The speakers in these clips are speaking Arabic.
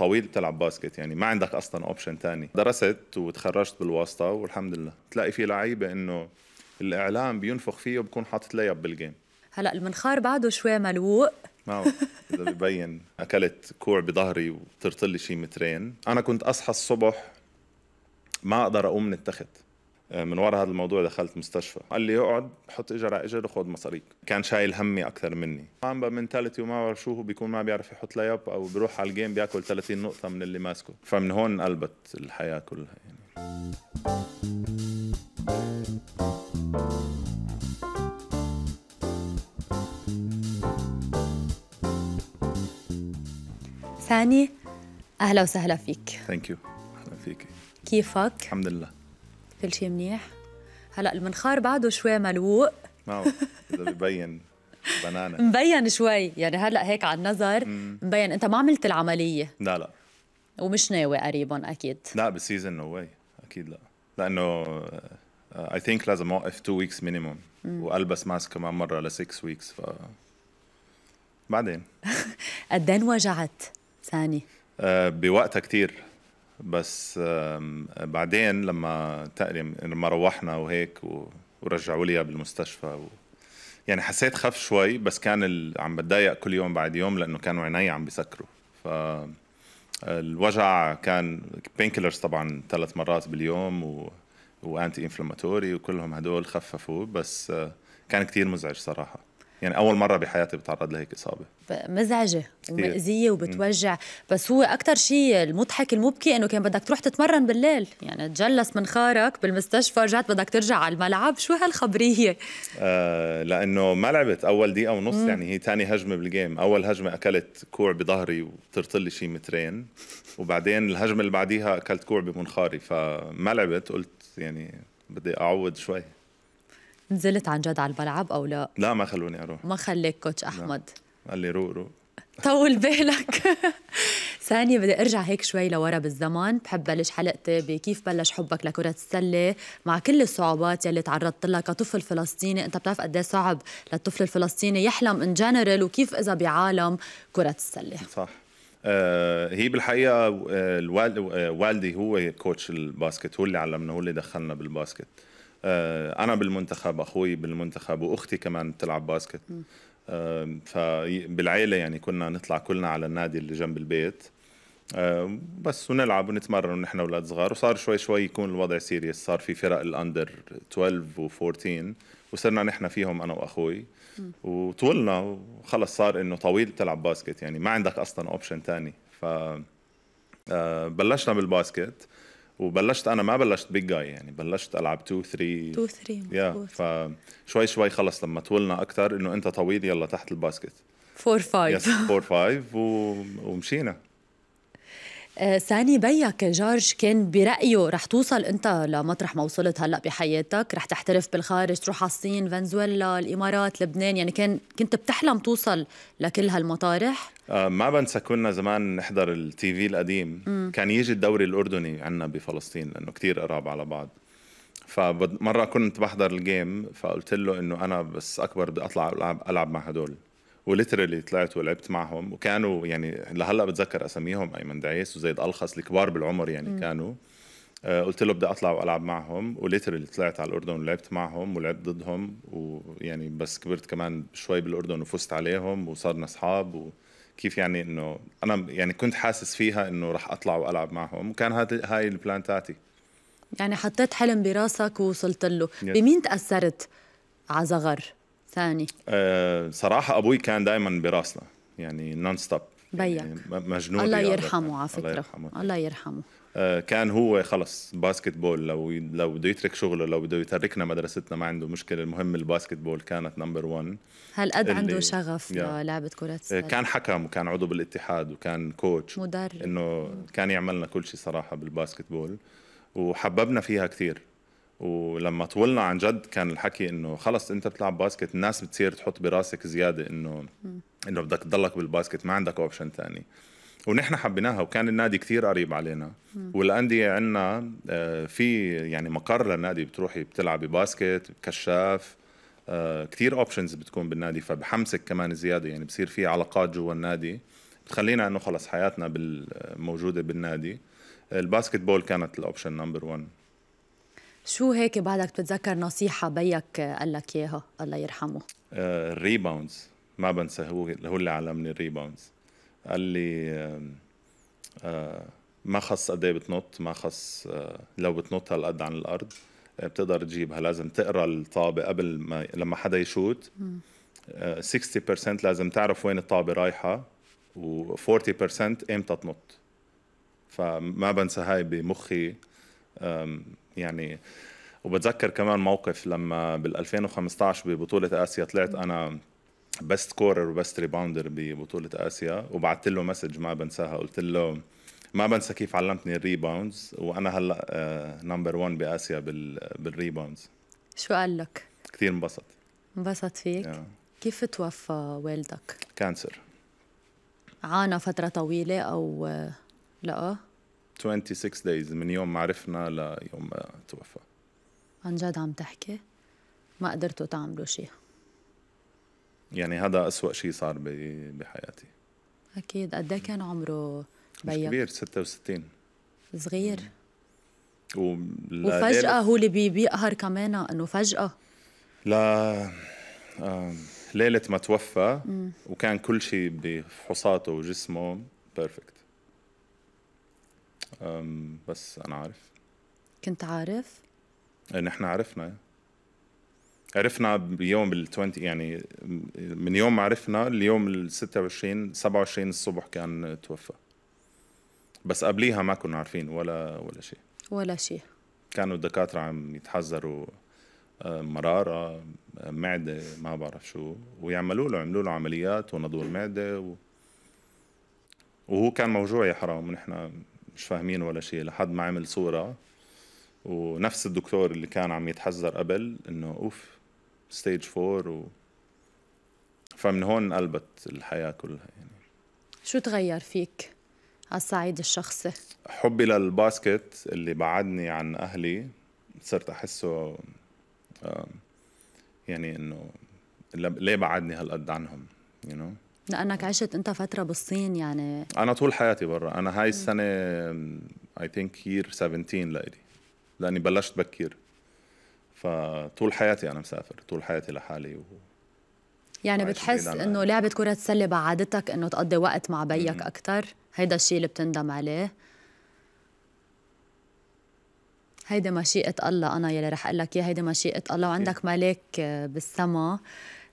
طويل بتلعب باسكت يعني ما عندك اصلا اوبشن تاني درست وتخرجت بالواسطه والحمد لله تلاقي في لعيبه انه الاعلام بينفخ فيه وبكون حاطط ليب بالجيم هلا المنخار بعده شوي ملوق ما اذا ببين اكلت كوع بظهري وطرت لي شي مترين انا كنت اصحى الصبح ما اقدر اقوم من التخت آه، من ورا هذا الموضوع دخلت مستشفى قال لي اقعد حط اجر على اجر وخذ مصاريك كان شايل همي اكثر مني عم بمنتاليتي وما بعرف شو هو بيكون ما بيعرف يحط لاياب او بيروح على الجيم بياكل 30 نقطه من اللي ماسكه فمن هون قلبت الحياه كلها يعني. ثاني اهلا وسهلا فيك ثانك يو اهلا فيك كيفك الحمد لله كل شيء منيح هلا المنخار بعده شوي ملوق ما نعم، ببين بنانا مبين شوي يعني هلا هيك على النظر مبين انت ما عملت العمليه لا لا ومش ناوي قريبا اكيد لا بالسيزون نو واي اكيد لا لانه اي آه، ثينك لازم اوقف 2 ويكس مينيموم والبس ماسك كمان مره ل 6 ويكس ف بعدين قد إيه وجعت ثاني آه، بوقتها كثير بس بعدين لما تقريبا لما روحنا وهيك ورجعوا لي بالمستشفى و يعني حسيت خف شوي بس كان ال... عم بتضايق كل يوم بعد يوم لانه كانوا عيني عم بسكروا ف الوجع كان بين كيلرز طبعا ثلاث مرات باليوم و... وانتي انفلاماتوري وكلهم هدول خففوا بس آه، كان كتير مزعج صراحه يعني اول مره بحياتي بتعرض لهيك اصابه مزعجه ومأذيه وبتوجع بس هو اكثر شيء المضحك المبكي انه كان بدك تروح تتمرن بالليل يعني تجلس منخارك بالمستشفى رجعت بدك ترجع على الملعب شو هالخبريه آه لانه ما لعبت اول دقيقه ونص مم. يعني هي ثاني هجمه بالجيم اول هجمه اكلت كوع بظهري وطرت لي شيء مترين وبعدين الهجمه اللي بعديها اكلت كوع بمنخاري فما لعبت قلت يعني بدي اعوض شوي نزلت عن جد على الملعب او لا؟ لا ما خلوني اروح ما خليك كوتش احمد لا. قال لي روق روق طول بالك ثانية بدي ارجع هيك شوي لورا بالزمن بحب بلش حلقتي بكيف بلش حبك لكرة السلة مع كل الصعوبات يلي تعرضت لها كطفل فلسطيني انت بتعرف قد إيه صعب للطفل الفلسطيني يحلم ان جنرال وكيف اذا بعالم كرة السلة صح آه هي بالحقيقة آه، الوالد آه، والدي هو كوتش الباسكت هو اللي علمنا هو اللي دخلنا بالباسكت آه، انا بالمنتخب اخوي بالمنتخب واختي كمان بتلعب باسكت آه، فبالعيله يعني كنا نطلع كلنا على النادي اللي جنب البيت آه، بس ونلعب ونتمرن ونحن اولاد صغار وصار شوي شوي يكون الوضع سيريس صار في فرق الاندر 12 و14 وصرنا نحن فيهم انا واخوي وطولنا وخلص صار انه طويل تلعب باسكت يعني ما عندك اصلا اوبشن ثاني ف بلشنا بالباسكت وبلشت انا ما بلشت بيج جاي يعني بلشت العب 2 3 2 3 يا فشوي شوي خلص لما طولنا اكثر انه انت طويل يلا تحت الباسكت 4 5 4 5 ومشينا ساني آه، بيك جورج كان برايه رح توصل انت لمطرح ما وصلت هلا بحياتك رح تحترف بالخارج تروح على الصين فنزويلا الامارات لبنان يعني كان كنت بتحلم توصل لكل هالمطارح آه ما بنسى كنا زمان نحضر التي في القديم م. كان يجي الدوري الاردني عندنا بفلسطين لانه كتير قراب على بعض فمره كنت بحضر الجيم فقلت له انه انا بس اكبر بدي اطلع العب العب مع هدول وليترالي طلعت ولعبت معهم وكانوا يعني لهلا بتذكر اساميهم ايمن دعيس وزيد الخص الكبار بالعمر يعني م. كانوا آه قلت له بدي اطلع والعب معهم وليترالي طلعت على الاردن ولعبت معهم ولعبت ضدهم ويعني بس كبرت كمان شوي بالاردن وفزت عليهم وصرنا اصحاب وكيف يعني انه انا يعني كنت حاسس فيها انه راح اطلع والعب معهم وكان هاي البلان تاعتي يعني حطيت حلم براسك ووصلت له بمين تاثرت على زغر ثاني آه صراحه ابوي كان دائما براسنا يعني نون يعني ستوب بيك يعني مجنون الله يرحمه على فكره الله يرحمه, الله يرحمه. آه كان هو خلص باسكت بول لو لو بده يترك شغله لو بده يتركنا مدرستنا ما عنده مشكله المهم الباسكت بول كانت نمبر 1 هالقد عنده شغف لعبه كره آه، السله كان حكم وكان عضو بالاتحاد وكان كوتش مدرب انه كان يعملنا كل شيء صراحه بالباسكت بول وحببنا فيها كثير ولما طولنا عن جد كان الحكي انه خلص انت بتلعب باسكت الناس بتصير تحط براسك زياده انه انه بدك تضلك بالباسكت ما عندك اوبشن ثاني ونحن حبيناها وكان النادي كثير قريب علينا والانديه عندنا آه، في يعني مقر للنادي بتروحي بتلعبي باسكت كشاف آه، كثير اوبشنز بتكون بالنادي فبحمسك كمان زياده يعني بصير في علاقات جوا النادي بتخلينا انه خلص حياتنا آه، موجوده بالنادي الباسكت بول كانت الاوبشن نمبر 1 شو هيك بعدك بتتذكر نصيحة بيك قال لك إياها الله يرحمه؟ آه الريباوندز ما بنسى هو هو اللي علمني الريباوندز قال لي آه, ما خص قد ايه بتنط ما خص آه لو بتنط هالقد عن الارض آه، بتقدر تجيبها لازم تقرا الطابه قبل ما لما حدا يشوت 60% آه، لازم تعرف وين الطابه رايحه و40% امتى تنط فما بنسى هاي بمخي يعني وبتذكر كمان موقف لما بال 2015 ببطولة آسيا طلعت أنا بست كورر وبست ريباوندر ببطولة آسيا وبعثت له مسج ما بنساها قلت له ما بنسى كيف علمتني الريباوندز وأنا هلا نمبر آه، 1 بآسيا بالريباوندز شو قال لك؟ كثير انبسط انبسط فيك؟ yeah. كيف توفى والدك؟ كانسر عانى فترة طويلة أو آه، لا؟ 26 دايز من يوم ما عرفنا ليوم ما توفى عن جد عم تحكي ما قدرتوا تعملوا شيء يعني هذا أسوأ شيء صار بحياتي أكيد قد إيه كان عمره بيك؟ كبير 66 صغير و... وفجأة هو اللي بيقهر كمان إنه فجأة لا آه... ليلة ما توفى مم. وكان كل شيء بفحوصاته وجسمه بيرفكت أم، بس انا عارف كنت عارف نحن عرفنا عرفنا بيوم ال 20 يعني من يوم ما عرفنا اليوم ال 26 27 الصبح كان توفى بس قبليها ما كنا عارفين ولا ولا شيء ولا شيء كانوا الدكاترة عم يتحذروا أه، مرارة معدة ما بعرف شو ويعملوا له عملوا له عمليات ونضوا المعدة و... وهو كان موجوع يا حرام ونحن مش فاهمين ولا شيء لحد ما عمل صوره ونفس الدكتور اللي كان عم يتحذر قبل انه اوف ستيج فور و... فمن هون انقلبت الحياه كلها يعني شو تغير فيك على الصعيد الشخصي؟ حبي للباسكت اللي بعدني عن اهلي صرت احسه يعني انه ليه بعدني هالقد عنهم you know لانك عشت انت فتره بالصين يعني انا طول حياتي برا انا هاي السنه اي ثينك يير 17 لإلي لاني بلشت بكير فطول حياتي انا مسافر طول حياتي لحالي و... يعني بتحس انه لعبه كره السله بعادتك انه تقضي وقت مع بيك اكثر هيدا الشيء اللي بتندم عليه هيدي مشيئة الله أنا يلي رح أقول لك إياها هيدي مشيئة الله وعندك ملاك بالسما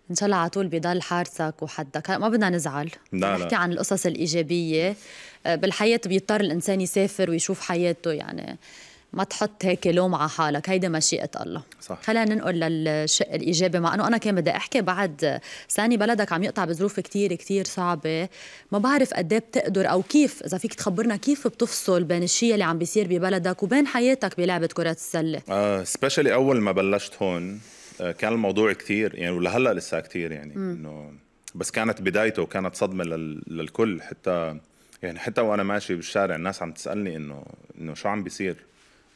ان شاء الله على طول بضل حارسك وحدك ما بدنا نزعل لا نحكي عن القصص الايجابيه آه، بالحياه بيضطر الانسان يسافر ويشوف حياته يعني ما تحط هيك لوم على حالك هيدا مشيئة الله صح خلينا ننقل للشق الإيجابي مع أنه أنا كان بدي أحكي بعد ساني بلدك عم يقطع بظروف كتير كتير صعبة ما بعرف قد إيه بتقدر أو كيف إذا فيك تخبرنا كيف بتفصل بين الشيء اللي عم بيصير ببلدك وبين حياتك بلعبة كرة السلة آه سبيشالي أول ما بلشت هون آه، كان الموضوع كثير يعني ولهلا لسه كثير يعني انه بس كانت بدايته وكانت صدمه لل... للكل حتى يعني حتى وانا ماشي بالشارع الناس عم تسالني انه انه شو عم بيصير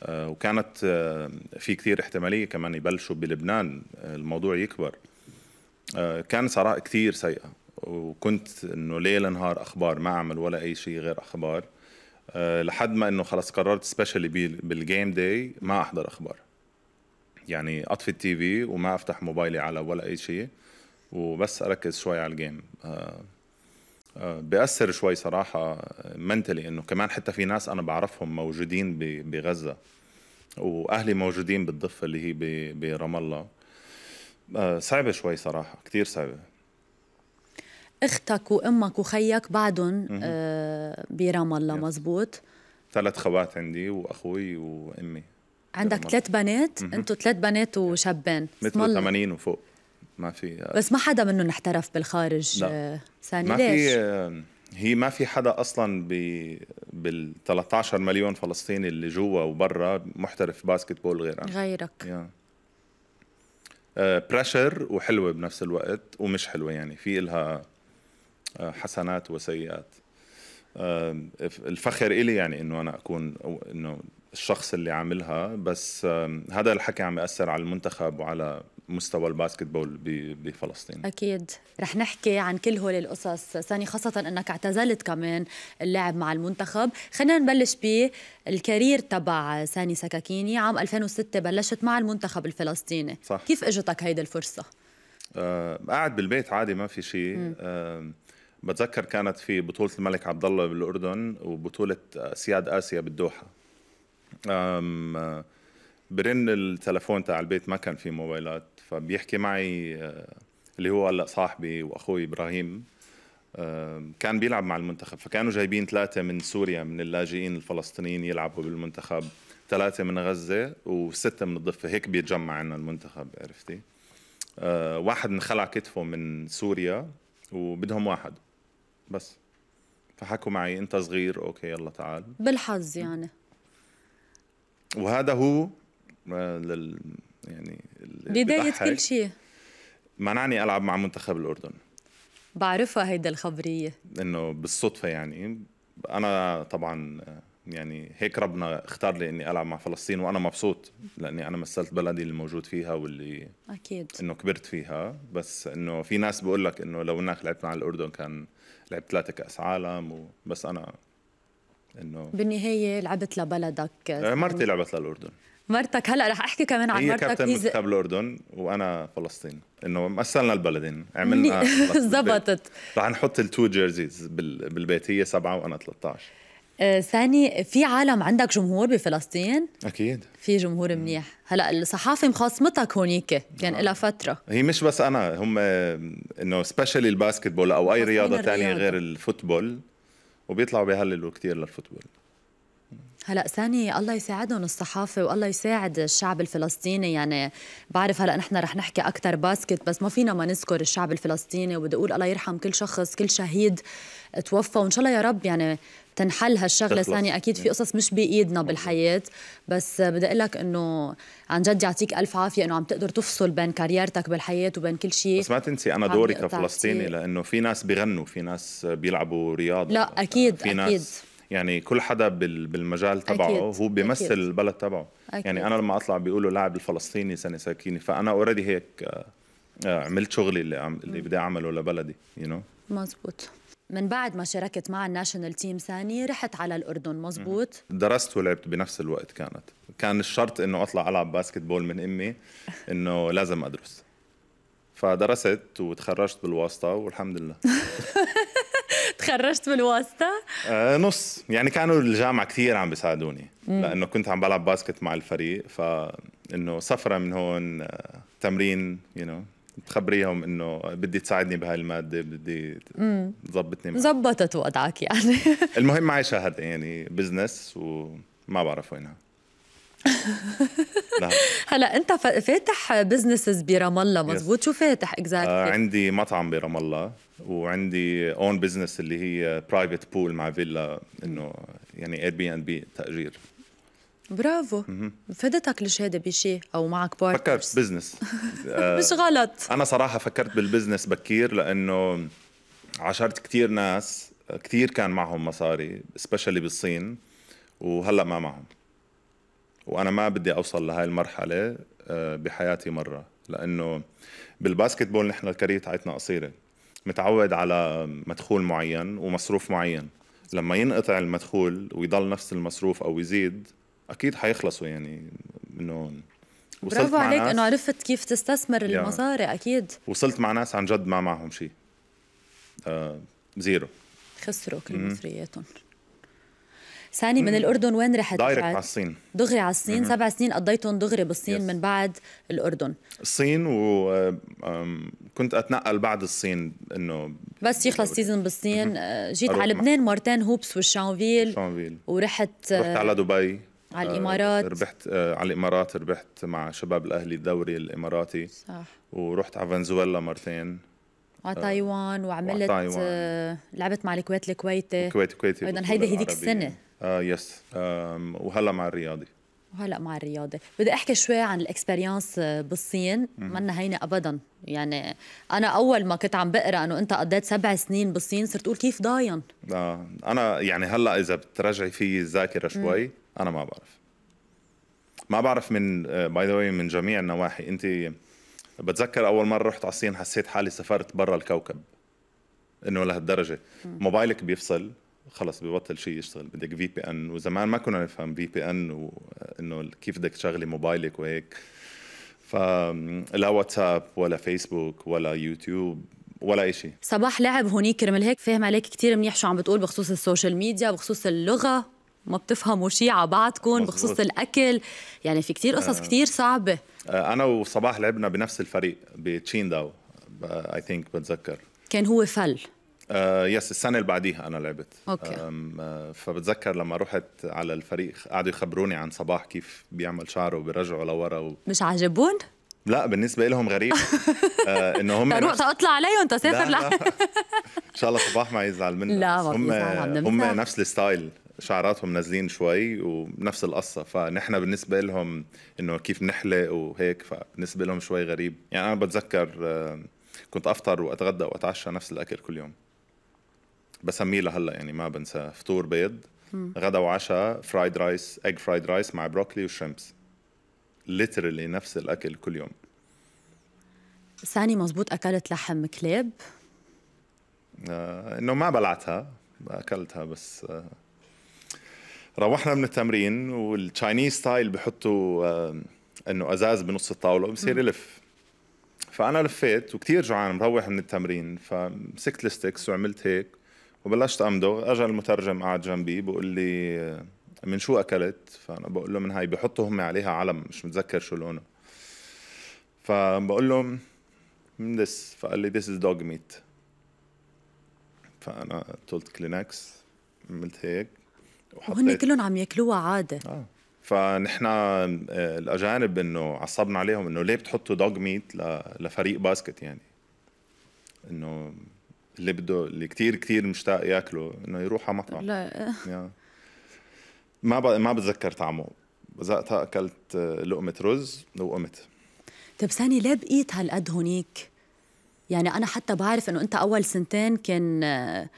آه، وكانت آه، في كثير احتماليه كمان يبلشوا بلبنان الموضوع يكبر كان صراع كثير سيئه وكنت انه ليل نهار اخبار ما اعمل ولا اي شيء غير اخبار لحد ما انه خلص قررت سبيشلي بالجيم داي ما احضر اخبار يعني اطفي التي في وما افتح موبايلي على ولا اي شيء وبس اركز شوي على الجيم آه، آه، بأثر شوي صراحة منتلي آه، انه كمان حتى في ناس انا بعرفهم موجودين بغزة واهلي موجودين بالضفة اللي هي برام الله صعبة شوي صراحة كثير صعبة اختك وامك وخيك بعدهم برام الله مزبوط ثلاث خوات عندي واخوي وامي عندك ثلاث بنات انتم ثلاث بنات وشابين مثل 80 وفوق ما في بس ما حدا منهم احترف بالخارج آه، ثاني ما ليش؟ في آه، هي ما في حدا اصلا بال 13 مليون فلسطيني اللي جوا وبرا محترف باسكت بول غير أنا. غيرك yeah. بريشر آه، وحلوه بنفس الوقت ومش حلوه يعني في إلها حسنات وسيئات الفخر إلي يعني انه انا اكون انه الشخص اللي عاملها بس هذا الحكي عم ياثر على المنتخب وعلى مستوى الباسكتبول بفلسطين اكيد رح نحكي عن كل هول القصص ساني خاصه انك اعتزلت كمان اللعب مع المنتخب خلينا نبلش بالكارير تبع ساني سكاكيني عام 2006 بلشت مع المنتخب الفلسطيني صح. كيف اجتك هيدي الفرصه أه قاعد بالبيت عادي ما في شيء بتذكر كانت في بطوله الملك عبد الله بالاردن وبطوله آه، سياد اسيا بالدوحه برن التلفون تاع البيت ما كان في موبايلات فبيحكي معي أه، اللي هو هلا صاحبي واخوي ابراهيم أه، كان بيلعب مع المنتخب فكانوا جايبين ثلاثة من سوريا من اللاجئين الفلسطينيين يلعبوا بالمنتخب ثلاثة من غزة وستة من الضفة هيك بيتجمع عنا المنتخب عرفتي أه، واحد انخلع كتفه من سوريا وبدهم واحد بس فحكوا معي انت صغير اوكي يلا تعال بالحظ يعني وهذا هو آه، لل يعني بداية كل شيء منعني ألعب مع منتخب الأردن بعرفها هيدا الخبرية إنه بالصدفة يعني أنا طبعا آه، يعني هيك ربنا اختار لي اني العب مع فلسطين وانا مبسوط لاني انا مثلت بلدي اللي موجود فيها واللي اكيد انه كبرت فيها بس انه في ناس بقول لك انه لو انك لعبت مع الاردن كان لعبت ثلاثه كاس عالم بس انا انه بالنهايه لعبت لبلدك آه، مرتي لعبت للاردن مرتك هلا رح احكي كمان عن هي مرتك هي كابتن منتخب الاردن وانا فلسطين انه مثلنا البلدين عملنا زبطت رح نحط التو جيرزيز بالبيت هي سبعه وانا 13 آه، ثاني في عالم عندك جمهور بفلسطين؟ أكيد في جمهور منيح، هلا الصحافة مخاصمتك هونيك كان يعني آه. لها فترة هي مش بس أنا هم إنه سبيشالي الباسكتبول أو أي رياضة ثانية غير الفوتبول وبيطلعوا بيهللوا كثير للفوتبول هلا ثاني الله يساعدهم الصحافه والله يساعد الشعب الفلسطيني يعني بعرف هلا نحن رح نحكي اكثر باسكت بس ما فينا ما نذكر الشعب الفلسطيني وبدي اقول الله يرحم كل شخص كل شهيد توفى وان شاء الله يا رب يعني تنحل هالشغله ثانيه اكيد في إيه. قصص مش بايدنا بالحياه بس بدي اقول لك انه عن جد يعطيك الف عافيه انه عم تقدر تفصل بين كاريرتك بالحياه وبين كل شيء بس ما تنسي انا دوري كفلسطيني لانه في ناس بيغنوا في ناس بيلعبوا رياضه لا اكيد في ناس اكيد يعني كل حدا بالمجال تبعه أكيد. هو بيمثل أكيد. البلد تبعه يعني أكيد. يعني انا لما اطلع بيقولوا لاعب الفلسطيني سنه ساكيني فانا اوريدي هيك آه، عملت شغلي اللي, عم... اللي بدي اعمله لبلدي يو you know? مزبوط من بعد ما شاركت مع الناشونال تيم ثاني رحت على الأردن مزبوط درست ولعبت بنفس الوقت كانت كان الشرط إنه أطلع ألعب باسكت بول من أمي إنه لازم أدرس فدرست وتخرجت بالواسطة والحمد لله تخرجت بالواسطة؟ آه نص يعني كانوا الجامعة كثير عم بيساعدوني لأنه كنت عم بلعب باسكت مع الفريق فإنه سفرة من هون آه تمرين يو you know تخبريهم انه بدي تساعدني بهاي الماده بدي تظبطني زبطت وضعك يعني المهم معي شهاده يعني بزنس وما بعرف وينها هلا انت فاتح بزنسز برام الله مزبوط شو فاتح اكزاكتلي exactly. آه، عندي مطعم برام الله وعندي اون بزنس اللي هي برايفت بول مع فيلا انه يعني اير بي ان بي تاجير برافو فادتك الشهاده بشيء او معك بارتنرز فكرت بزنس آه، مش غلط انا صراحه فكرت بالبزنس بكير لانه عاشرت كثير ناس كثير كان معهم مصاري سبيشلي بالصين وهلا ما معهم وانا ما بدي اوصل لهي المرحله آه، بحياتي مره لانه بالباسكتبول نحن الكارير تاعتنا قصيره متعود على مدخول معين ومصروف معين لما ينقطع المدخول ويضل نفس المصروف او يزيد اكيد حيخلصوا يعني من هون برافو عليك انه عرفت كيف تستثمر يعني. المصاري اكيد وصلت مع ناس عن جد ما معهم شيء آه زيرو خسروا كل مصرياتهم ثاني من الاردن وين رحت؟ دايركت على الصين دغري على الصين سبع سنين قضيتهم دغري بالصين يس. من بعد الاردن الصين وكنت آه، اتنقل بعد الصين انه بس يخلص سيزون بالصين آه، جيت على لبنان مرتين هوبس والشانفيل شانفيل ورحت رحت آه، على دبي على آه، الامارات ربحت آه، على الامارات ربحت مع شباب الاهلي الدوري الاماراتي صح ورحت على فنزويلا مرتين على آه، تايوان وعملت لعبت مع الكويت الكويتي الكويت الكويتي ايضا هيدي هذيك السنه اه يس وهلا مع الرياضي وهلا مع الرياضه بدي احكي شوي عن الاكسبيرينس بالصين منا هينه ابدا يعني انا اول ما كنت عم بقرا انه انت قضيت سبع سنين بالصين صرت اقول كيف ضاين آه انا يعني هلا اذا بترجعي في الذاكره شوي انا ما بعرف ما بعرف من باي ذا واي من جميع النواحي انت بتذكر اول مره رحت على الصين حسيت حالي سافرت برا الكوكب انه لهالدرجه موبايلك بيفصل خلص ببطل شيء يشتغل بدك في بي ان وزمان ما كنا نفهم في بي ان آه، وانه كيف بدك تشغلي موبايلك وهيك فلا واتساب ولا فيسبوك ولا يوتيوب ولا أي شيء صباح لعب هونيك كرمال هيك فاهم عليك كثير منيح شو عم بتقول بخصوص السوشيال ميديا بخصوص اللغه ما بتفهموا شيء على بعضكم بخصوص الاكل يعني في كثير قصص آه. كثير صعبه آه، انا وصباح لعبنا بنفس الفريق بتشينداو اي ثينك بتذكر كان هو فل يس آه، السنه اللي بعديها انا لعبت اوكي فبتذكر لما رحت على الفريق قعدوا يخبروني عن صباح كيف بيعمل شعره وبيرجعه لورا و... مش عاجبون؟ لا بالنسبه لهم غريب آه انه هم نفس... اطلع عليهم تسافر لا, لا. ان شاء الله صباح ما يزعل مني لا هم هم نفس الستايل شعراتهم نازلين شوي ونفس القصة فنحن بالنسبة لهم انه كيف نحلق وهيك فبالنسبة لهم شوي غريب يعني انا بتذكر آه، كنت افطر واتغدى واتعشى نفس الاكل كل يوم بسميه لهلا يعني ما بنسى فطور بيض غدا وعشاء فرايد رايس ايج فرايد رايس مع بروكلي وشريمبس ليترلي نفس الاكل كل يوم ثاني مزبوط اكلت لحم كلاب آه انه ما بلعتها اكلتها بس آه روحنا من التمرين والتشاينيز ستايل بحطوا آه، انه ازاز بنص الطاوله وبصير يلف فانا لفيت وكثير جوعان مروح من التمرين فمسكت الستكس وعملت هيك وبلشت امدغ اجى المترجم قعد جنبي بقول لي آه، من شو اكلت فانا بقول له من هاي بحطوا هم عليها علم مش متذكر شو لونه فبقول له من ذس فقال لي ذس از دوغ ميت فانا قلت كلينكس عملت هيك وهن كلهم عم ياكلوها عاده آه. فنحن آه، الاجانب انه عصبنا عليهم انه ليه بتحطوا دوغ ميت لفريق باسكت يعني انه اللي بده اللي كثير كثير مشتاق ياكله انه يروح على مطعم لا ما ب... ما بتذكر طعمه وقتها اكلت آه، لقمه رز وقمت طيب ثاني ليه بقيت هالقد هونيك؟ يعني انا حتى بعرف انه انت اول سنتين كان آه،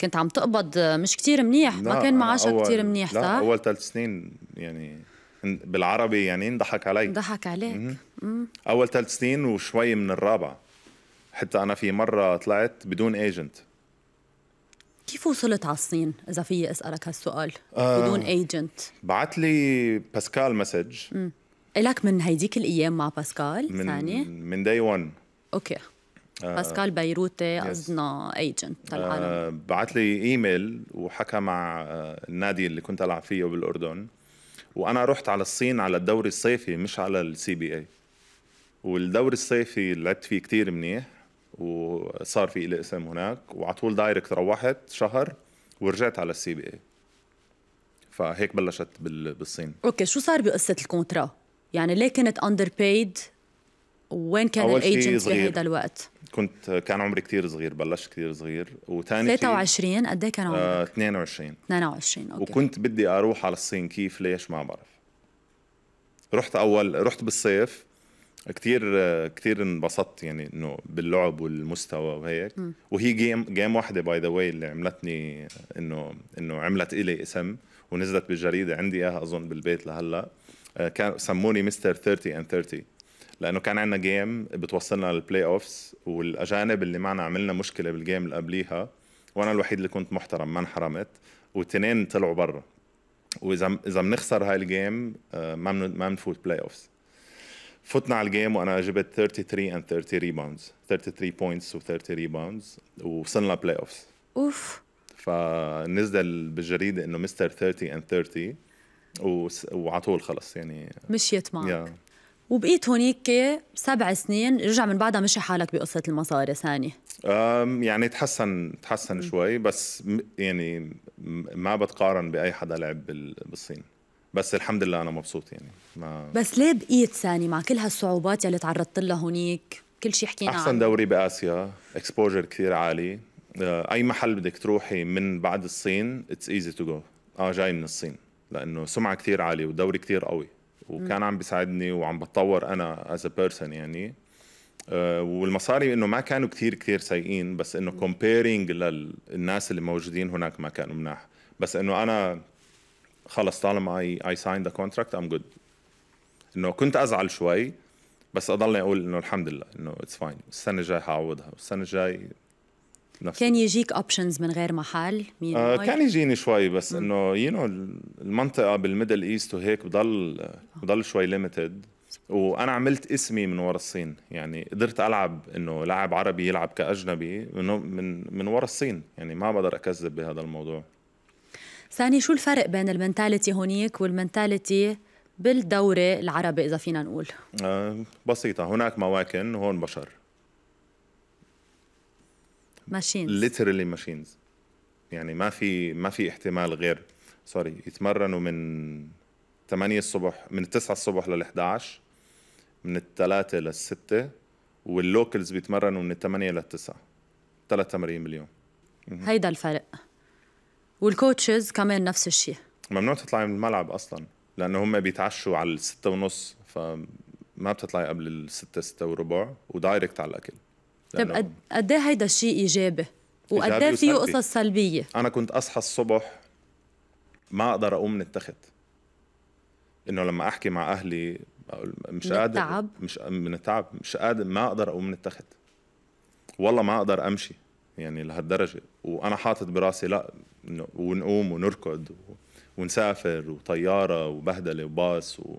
كنت عم تقبض مش كتير منيح ما كان معاشك كتير منيح لا صح؟ اول ثلاث سنين يعني بالعربي يعني انضحك علي انضحك عليك م -م. م اول ثلاث سنين وشوي من الرابعه حتى انا في مره طلعت بدون ايجنت كيف وصلت على الصين اذا في اسالك هالسؤال آه بدون ايجنت بعت لي باسكال مسج الك من هيديك الايام مع باسكال من من داي 1 اوكي باسكال بيروتي قصدنا ايجنت آه، للعالم بعث لي ايميل وحكى مع آه، النادي اللي كنت العب فيه بالاردن وانا رحت على الصين على الدوري الصيفي مش على السي بي اي والدوري الصيفي لعبت فيه كتير منيح وصار في لي اسم هناك وعلى طول دايركت روحت شهر ورجعت على السي بي اي فهيك بلشت بالصين اوكي شو صار بقصه الكونترا يعني ليه كنت اندر بيد وين كان الايجنت بهيدا الوقت كنت كان عمري كثير صغير بلشت كثير صغير وثاني 23 قد ايه كان عمرك؟ 22 آه، 22 اوكي وكنت بدي اروح على الصين كيف ليش ما بعرف رحت اول رحت بالصيف كثير كثير انبسطت يعني انه باللعب والمستوى وهيك م. وهي جيم جيم واحده باي ذا واي اللي عملتني انه انه عملت الي اسم ونزلت بالجريده عندي اياها اظن بالبيت لهلا آه، كان سموني مستر 30 اند 30 لانه كان عندنا جيم بتوصلنا للبلاي اوفز والاجانب اللي معنا عملنا مشكله بالجيم اللي قبليها وانا الوحيد اللي كنت محترم ما انحرمت والتنين طلعوا برا واذا اذا بنخسر هاي الجيم آه، ما ما بنفوت بلاي اوفز فتنا على الجيم وانا جبت 33 اند 30 ريباوندز 33 بوينتس و30 ريباوندز ووصلنا بلاي اوفز اوف فنزل بالجريده انه مستر 30 اند 30 وعلى طول خلص يعني مشيت معك yeah. وبقيت هونيك سبع سنين رجع من بعدها مشي حالك بقصة المصاري ثاني يعني تحسن تحسن شوي بس يعني ما بتقارن بأي حدا لعب بالصين بس الحمد لله أنا مبسوط يعني ما بس ليه بقيت ثاني مع كل هالصعوبات يلي تعرضت لها هونيك كل شيء حكينا أحسن عنه. نعم. دوري بآسيا اكسبوجر كثير عالي أه، أي محل بدك تروحي من بعد الصين اتس ايزي تو جو أه جاي من الصين لأنه سمعة كثير عالية ودوري كثير قوي وكان عم بيساعدني وعم بتطور انا از بيرسون يعني آه، والمصاري انه ما كانوا كثير كثير سيئين بس انه كومبيرينج للناس اللي موجودين هناك ما كانوا مناح بس انه انا خلص طالما اي اي ساين ذا كونتراكت ام جود انه كنت ازعل شوي بس اضلني اقول انه الحمد لله انه اتس فاين السنه الجاي حاعوضها والسنه الجاي نفسه كان يجيك اوبشنز من غير محل مين آه كان يجيني شوي بس انه يو نو المنطقه بالميدل ايست وهيك بضل بضل شوي ليمتد وانا عملت اسمي من ورا الصين يعني قدرت العب انه لاعب عربي يلعب كاجنبي من من, من ورا الصين يعني ما بقدر اكذب بهذا الموضوع ثاني شو الفرق بين المنتاليتي هونيك والمنتاليتي بالدوري العربي اذا فينا نقول آه بسيطه هناك مواكن هون بشر ماشينز ليترلي ماشينز يعني ما في ما في احتمال غير سوري يتمرنوا من 8 الصبح من 9 الصبح لل 11 من الثلاثة لل 6 واللوكلز بيتمرنوا من 8 لل 9 ثلاث تمارين باليوم هيدا الفرق والكوتشز كمان نفس الشيء ممنوع تطلعي من الملعب اصلا لانه هم بيتعشوا على الستة ونص فما بتطلعي قبل الستة ستة وربع ودايركت على الاكل طيب قد ايه هيدا الشيء ايجابي؟ وقد ايه فيه قصص سلبيه؟ انا كنت اصحى الصبح ما اقدر اقوم من التخت انه لما احكي مع اهلي مش قادر من التعب. مش من التعب مش قادر ما اقدر اقوم من التخت والله ما اقدر امشي يعني لهالدرجه وانا حاطط براسي لا ونقوم ونركض ونسافر وطياره وبهدله وباص و...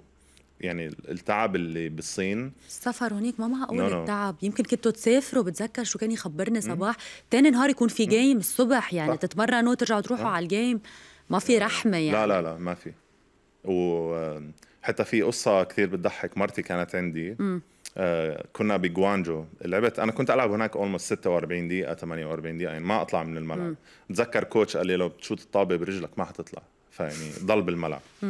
يعني التعب اللي بالصين السفر هونيك ما معقول no, no. التعب يمكن كنتوا تسافروا بتذكر شو كان يخبرني صباح تاني نهار يكون في جيم الصبح يعني صح. تتمرنوا ترجعوا تروحوا آه. على الجيم ما في آه. رحمه يعني لا لا لا ما في وحتى في قصه كثير بتضحك مرتي كانت عندي mm. آه كنا بجوانجو لعبت انا كنت العب هناك اولموست 46 دقيقه 48 دقيقه يعني ما اطلع من الملعب mm. بتذكر كوتش قال لي لو بتشوت الطابه برجلك ما حتطلع فيعني ضل بالملعب mm.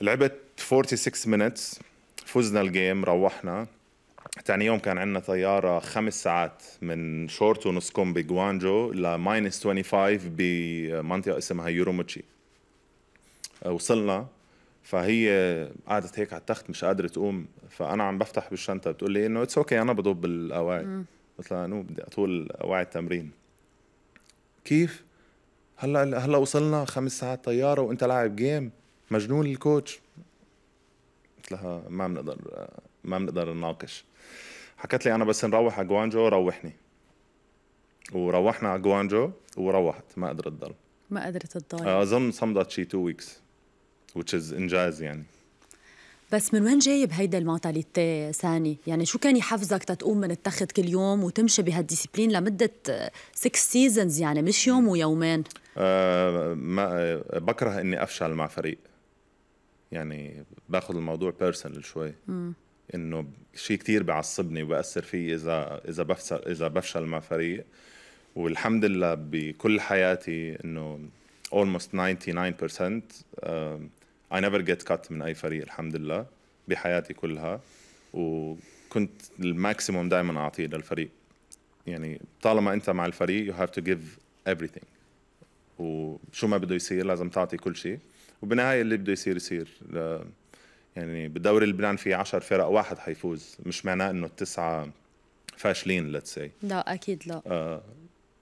لعبت 46 minutes فزنا الجيم روحنا تاني يوم كان عندنا طيارة خمس ساعات من شورت ونسكم بجوانجو لماينس 25 بمنطقة اسمها يوروموتشي آه، وصلنا فهي قعدت هيك على التخت مش قادرة تقوم فأنا عم بفتح بالشنطة بتقول لي إنه اتس اوكي أنا بضب الأواعي قلت لها إنه بدي أطول أواعي التمرين كيف؟ هلا هلا وصلنا خمس ساعات طيارة وأنت لاعب جيم مجنون الكوتش قلت لها ما بنقدر ما بنقدر نناقش حكت لي انا بس نروح على جوانجو روحني وروحنا على جوانجو وروحت ما قدرت تضل ما قدرت تضل اظن صمدت شي تو ويكس which is انجاز يعني بس من وين جايب هيدا المونتاليتي ثاني؟ يعني شو كان يحفزك تتقوم من التخت كل يوم وتمشي بهالديسيبلين لمدة 6 سيزونز يعني مش يوم ويومين؟ أه ما بكره اني افشل مع فريق يعني باخذ الموضوع بيرسونال شوي انه شيء كتير بيعصبني وبأثر فيي اذا اذا بفشل اذا بفشل مع فريق والحمد لله بكل حياتي انه almost 99% uh, آه، I never get cut من اي فريق الحمد لله بحياتي كلها وكنت الماكسيموم دائما اعطيه للفريق يعني طالما انت مع الفريق you have to give everything وشو ما بده يصير لازم تعطي كل شيء وبالنهايه اللي بده يصير يصير يعني بالدوري لبنان في 10 فرق واحد حيفوز مش معناه انه التسعه فاشلين ليتس سي لا اكيد لا آه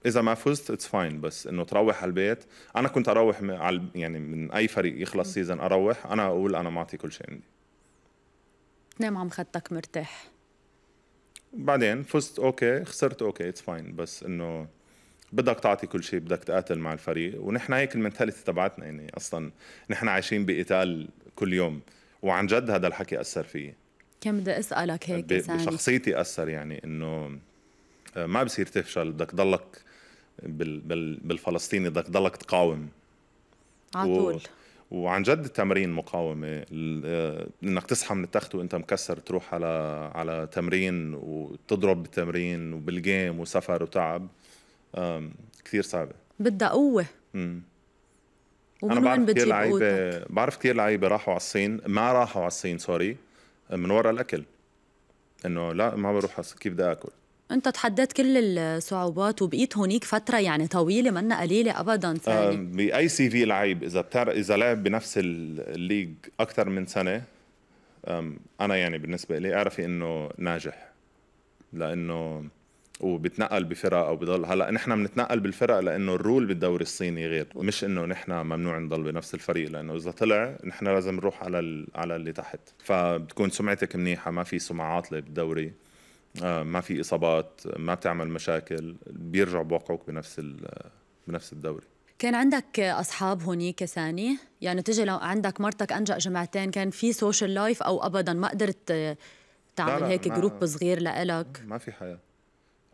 اذا ما فزت اتس فاين بس انه تروح على البيت انا كنت اروح على يعني من اي فريق يخلص سيزن اروح انا اقول انا معطي كل شيء عندي تنام عم خدتك مرتاح بعدين فزت اوكي خسرت اوكي اتس فاين بس انه بدك تعطي كل شيء بدك تقاتل مع الفريق ونحن هيك المنتاليتي تبعتنا يعني اصلا نحن عايشين بقتال كل يوم وعن جد هذا الحكي اثر فيي كم بدي اسالك هيك بشخصيتي اثر يعني انه آه، ما بصير تفشل بدك تضلك بالفلسطيني بدك تضلك تقاوم على طول و... وعن جد التمرين مقاومه آه، انك تصحى من التخت وانت مكسر تروح على على تمرين وتضرب بالتمرين وبالجيم وسفر وتعب كثير صعبه بدها قوه امم انا بعرف كثير لعيبه بعرف كثير لعيبه راحوا على الصين ما راحوا على الصين سوري من وراء الاكل انه لا ما بروح كيف بدي اكل انت تحديت كل الصعوبات وبقيت هونيك فتره يعني طويله منا قليله ابدا ثاني باي سي في لعيب اذا بتعرف اذا لعب بنفس الليج اكثر من سنه انا يعني بالنسبه لي اعرفي انه ناجح لانه وبتنقل بفرق او بضل هلا نحن بنتنقل بالفرق لانه الرول بالدوري الصيني غير مش انه نحن ممنوع نضل بنفس الفريق لانه اذا طلع نحن لازم نروح على ال... على اللي تحت فبتكون سمعتك منيحه ما في سمعات للدوري بالدوري آه، ما في اصابات ما بتعمل مشاكل بيرجعوا بوقعوك بنفس ال... بنفس الدوري كان عندك اصحاب هونيك ثاني يعني تجي لو عندك مرتك انجأ جمعتين كان في سوشيال لايف او ابدا ما قدرت تعمل لا لا هيك جروب صغير لإلك ما في حياه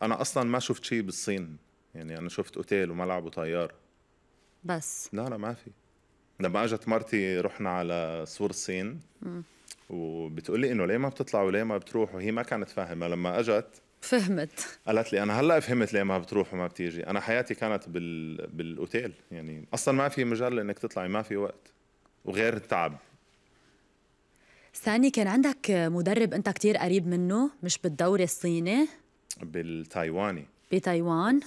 انا اصلا ما شفت شيء بالصين يعني انا شفت اوتيل وملعب وطيار بس لا لا ما في لما اجت مرتي رحنا على سور الصين وبتقول لي انه ليه ما بتطلع وليه ما بتروح وهي ما كانت فاهمه لما اجت فهمت قالت لي انا هلا فهمت ليه ما بتروح وما بتيجي انا حياتي كانت بال... بالاوتيل يعني اصلا ما في مجال لانك تطلعي ما في وقت وغير التعب ثاني كان عندك مدرب انت كتير قريب منه مش بالدوري الصيني بالتايواني بتايوان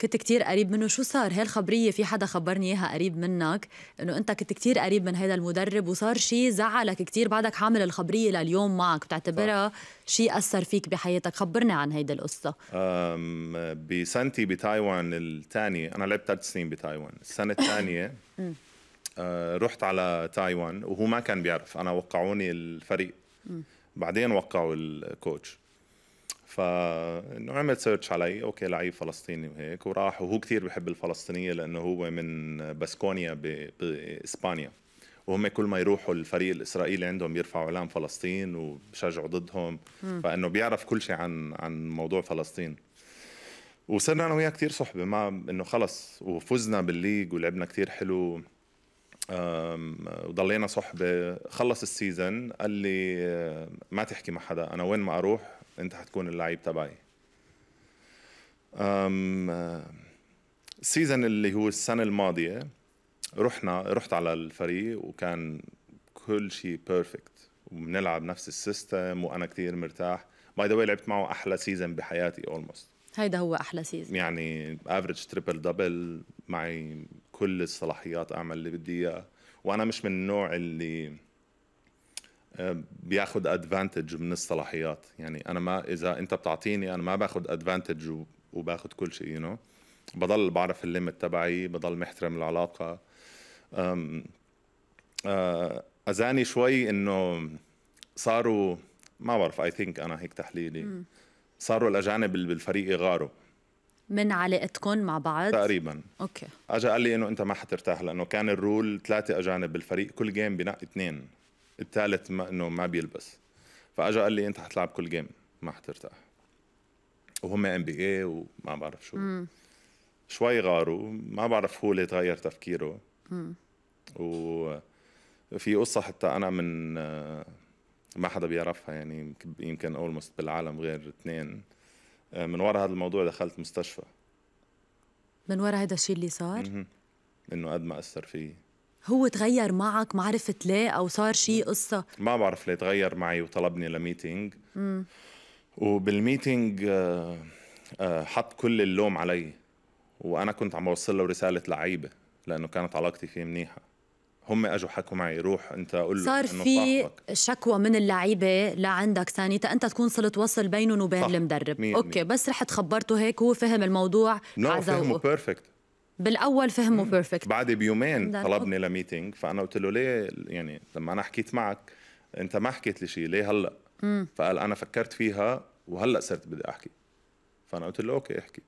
كنت كتير قريب منه شو صار هاي الخبريه في حدا خبرني اياها قريب منك انه انت كنت كتير قريب من هذا المدرب وصار شيء زعلك كتير بعدك حامل الخبريه لليوم معك بتعتبرها شيء اثر فيك بحياتك خبرني عن هيدي القصه بسنتي بتايوان الثانيه انا لعبت ثلاث سنين بتايوان السنه الثانيه آه، رحت على تايوان وهو ما كان بيعرف انا وقعوني الفريق بعدين وقعوا الكوتش فانه عمل سيرش علي إيه؟ اوكي لعيب فلسطيني وهيك وراح وهو كثير بحب الفلسطينيه لانه هو من بسكونيا باسبانيا وهم كل ما يروحوا الفريق الاسرائيلي عندهم بيرفعوا اعلام فلسطين وبشجعوا ضدهم م. فانه بيعرف كل شيء عن عن موضوع فلسطين وصرنا انا وياه كثير صحبه ما انه خلص وفزنا بالليج ولعبنا كثير حلو وضلينا صحبه خلص السيزن قال لي آه، ما تحكي مع حدا انا وين ما اروح انت حتكون اللعيب تبعي السيزون اللي هو السنة الماضية رحنا رحت على الفريق وكان كل شيء بيرفكت وبنلعب نفس السيستم وانا كثير مرتاح باي ذا لعبت معه احلى سيزون بحياتي اولموست هيدا هو احلى سيزون يعني افريج تريبل دبل معي كل الصلاحيات اعمل اللي بدي اياه وانا مش من النوع اللي بياخذ ادفانتج من الصلاحيات يعني انا ما اذا انت بتعطيني انا ما باخذ ادفانتج وباخذ كل شيء يو you know. بضل بعرف الليمت تبعي بضل محترم العلاقه اذاني آه، شوي انه صاروا ما بعرف اي ثينك انا هيك تحليلي صاروا الاجانب اللي بالفريق يغاروا من علاقتكم مع بعض تقريبا اوكي اجى قال لي انه انت ما حترتاح لانه كان الرول ثلاثه اجانب بالفريق كل جيم بنقي اثنين الثالث ما انه ما بيلبس فاجا قال لي انت حتلعب كل جيم ما حترتاح وهم ام بي اي وما بعرف شو مم. شوي غاروا ما بعرف هو اللي تغير تفكيره مم. وفي قصه حتى انا من آه، ما حدا بيعرفها يعني يمكن اولموست بالعالم غير اثنين آه، من وراء هذا الموضوع دخلت مستشفى من وراء هذا الشيء اللي صار؟ انه قد ما اثر فيي هو تغير معك ما عرفت ليه او صار شيء قصه ما بعرف ليه تغير معي وطلبني لميتينج امم وبالميتينج آه، آه، حط كل اللوم علي وانا كنت عم بوصل له رساله لعيبه لانه كانت علاقتي فيه منيحه هم اجوا حكوا معي روح انت قول له صار في شكوى من اللعيبه لعندك ثاني انت تكون صلت وصل بينهم وبين المدرب مية اوكي مية. بس رحت خبرته هيك هو فهم الموضوع عزوه نو فهمه بيرفكت بالاول فهمه بيرفكت بعد بيومين طلبني لميتينج فانا قلت له ليه يعني لما انا حكيت معك انت ما حكيت لي شيء ليه هلا مم. فقال انا فكرت فيها وهلا صرت بدي احكي فانا قلت له اوكي احكي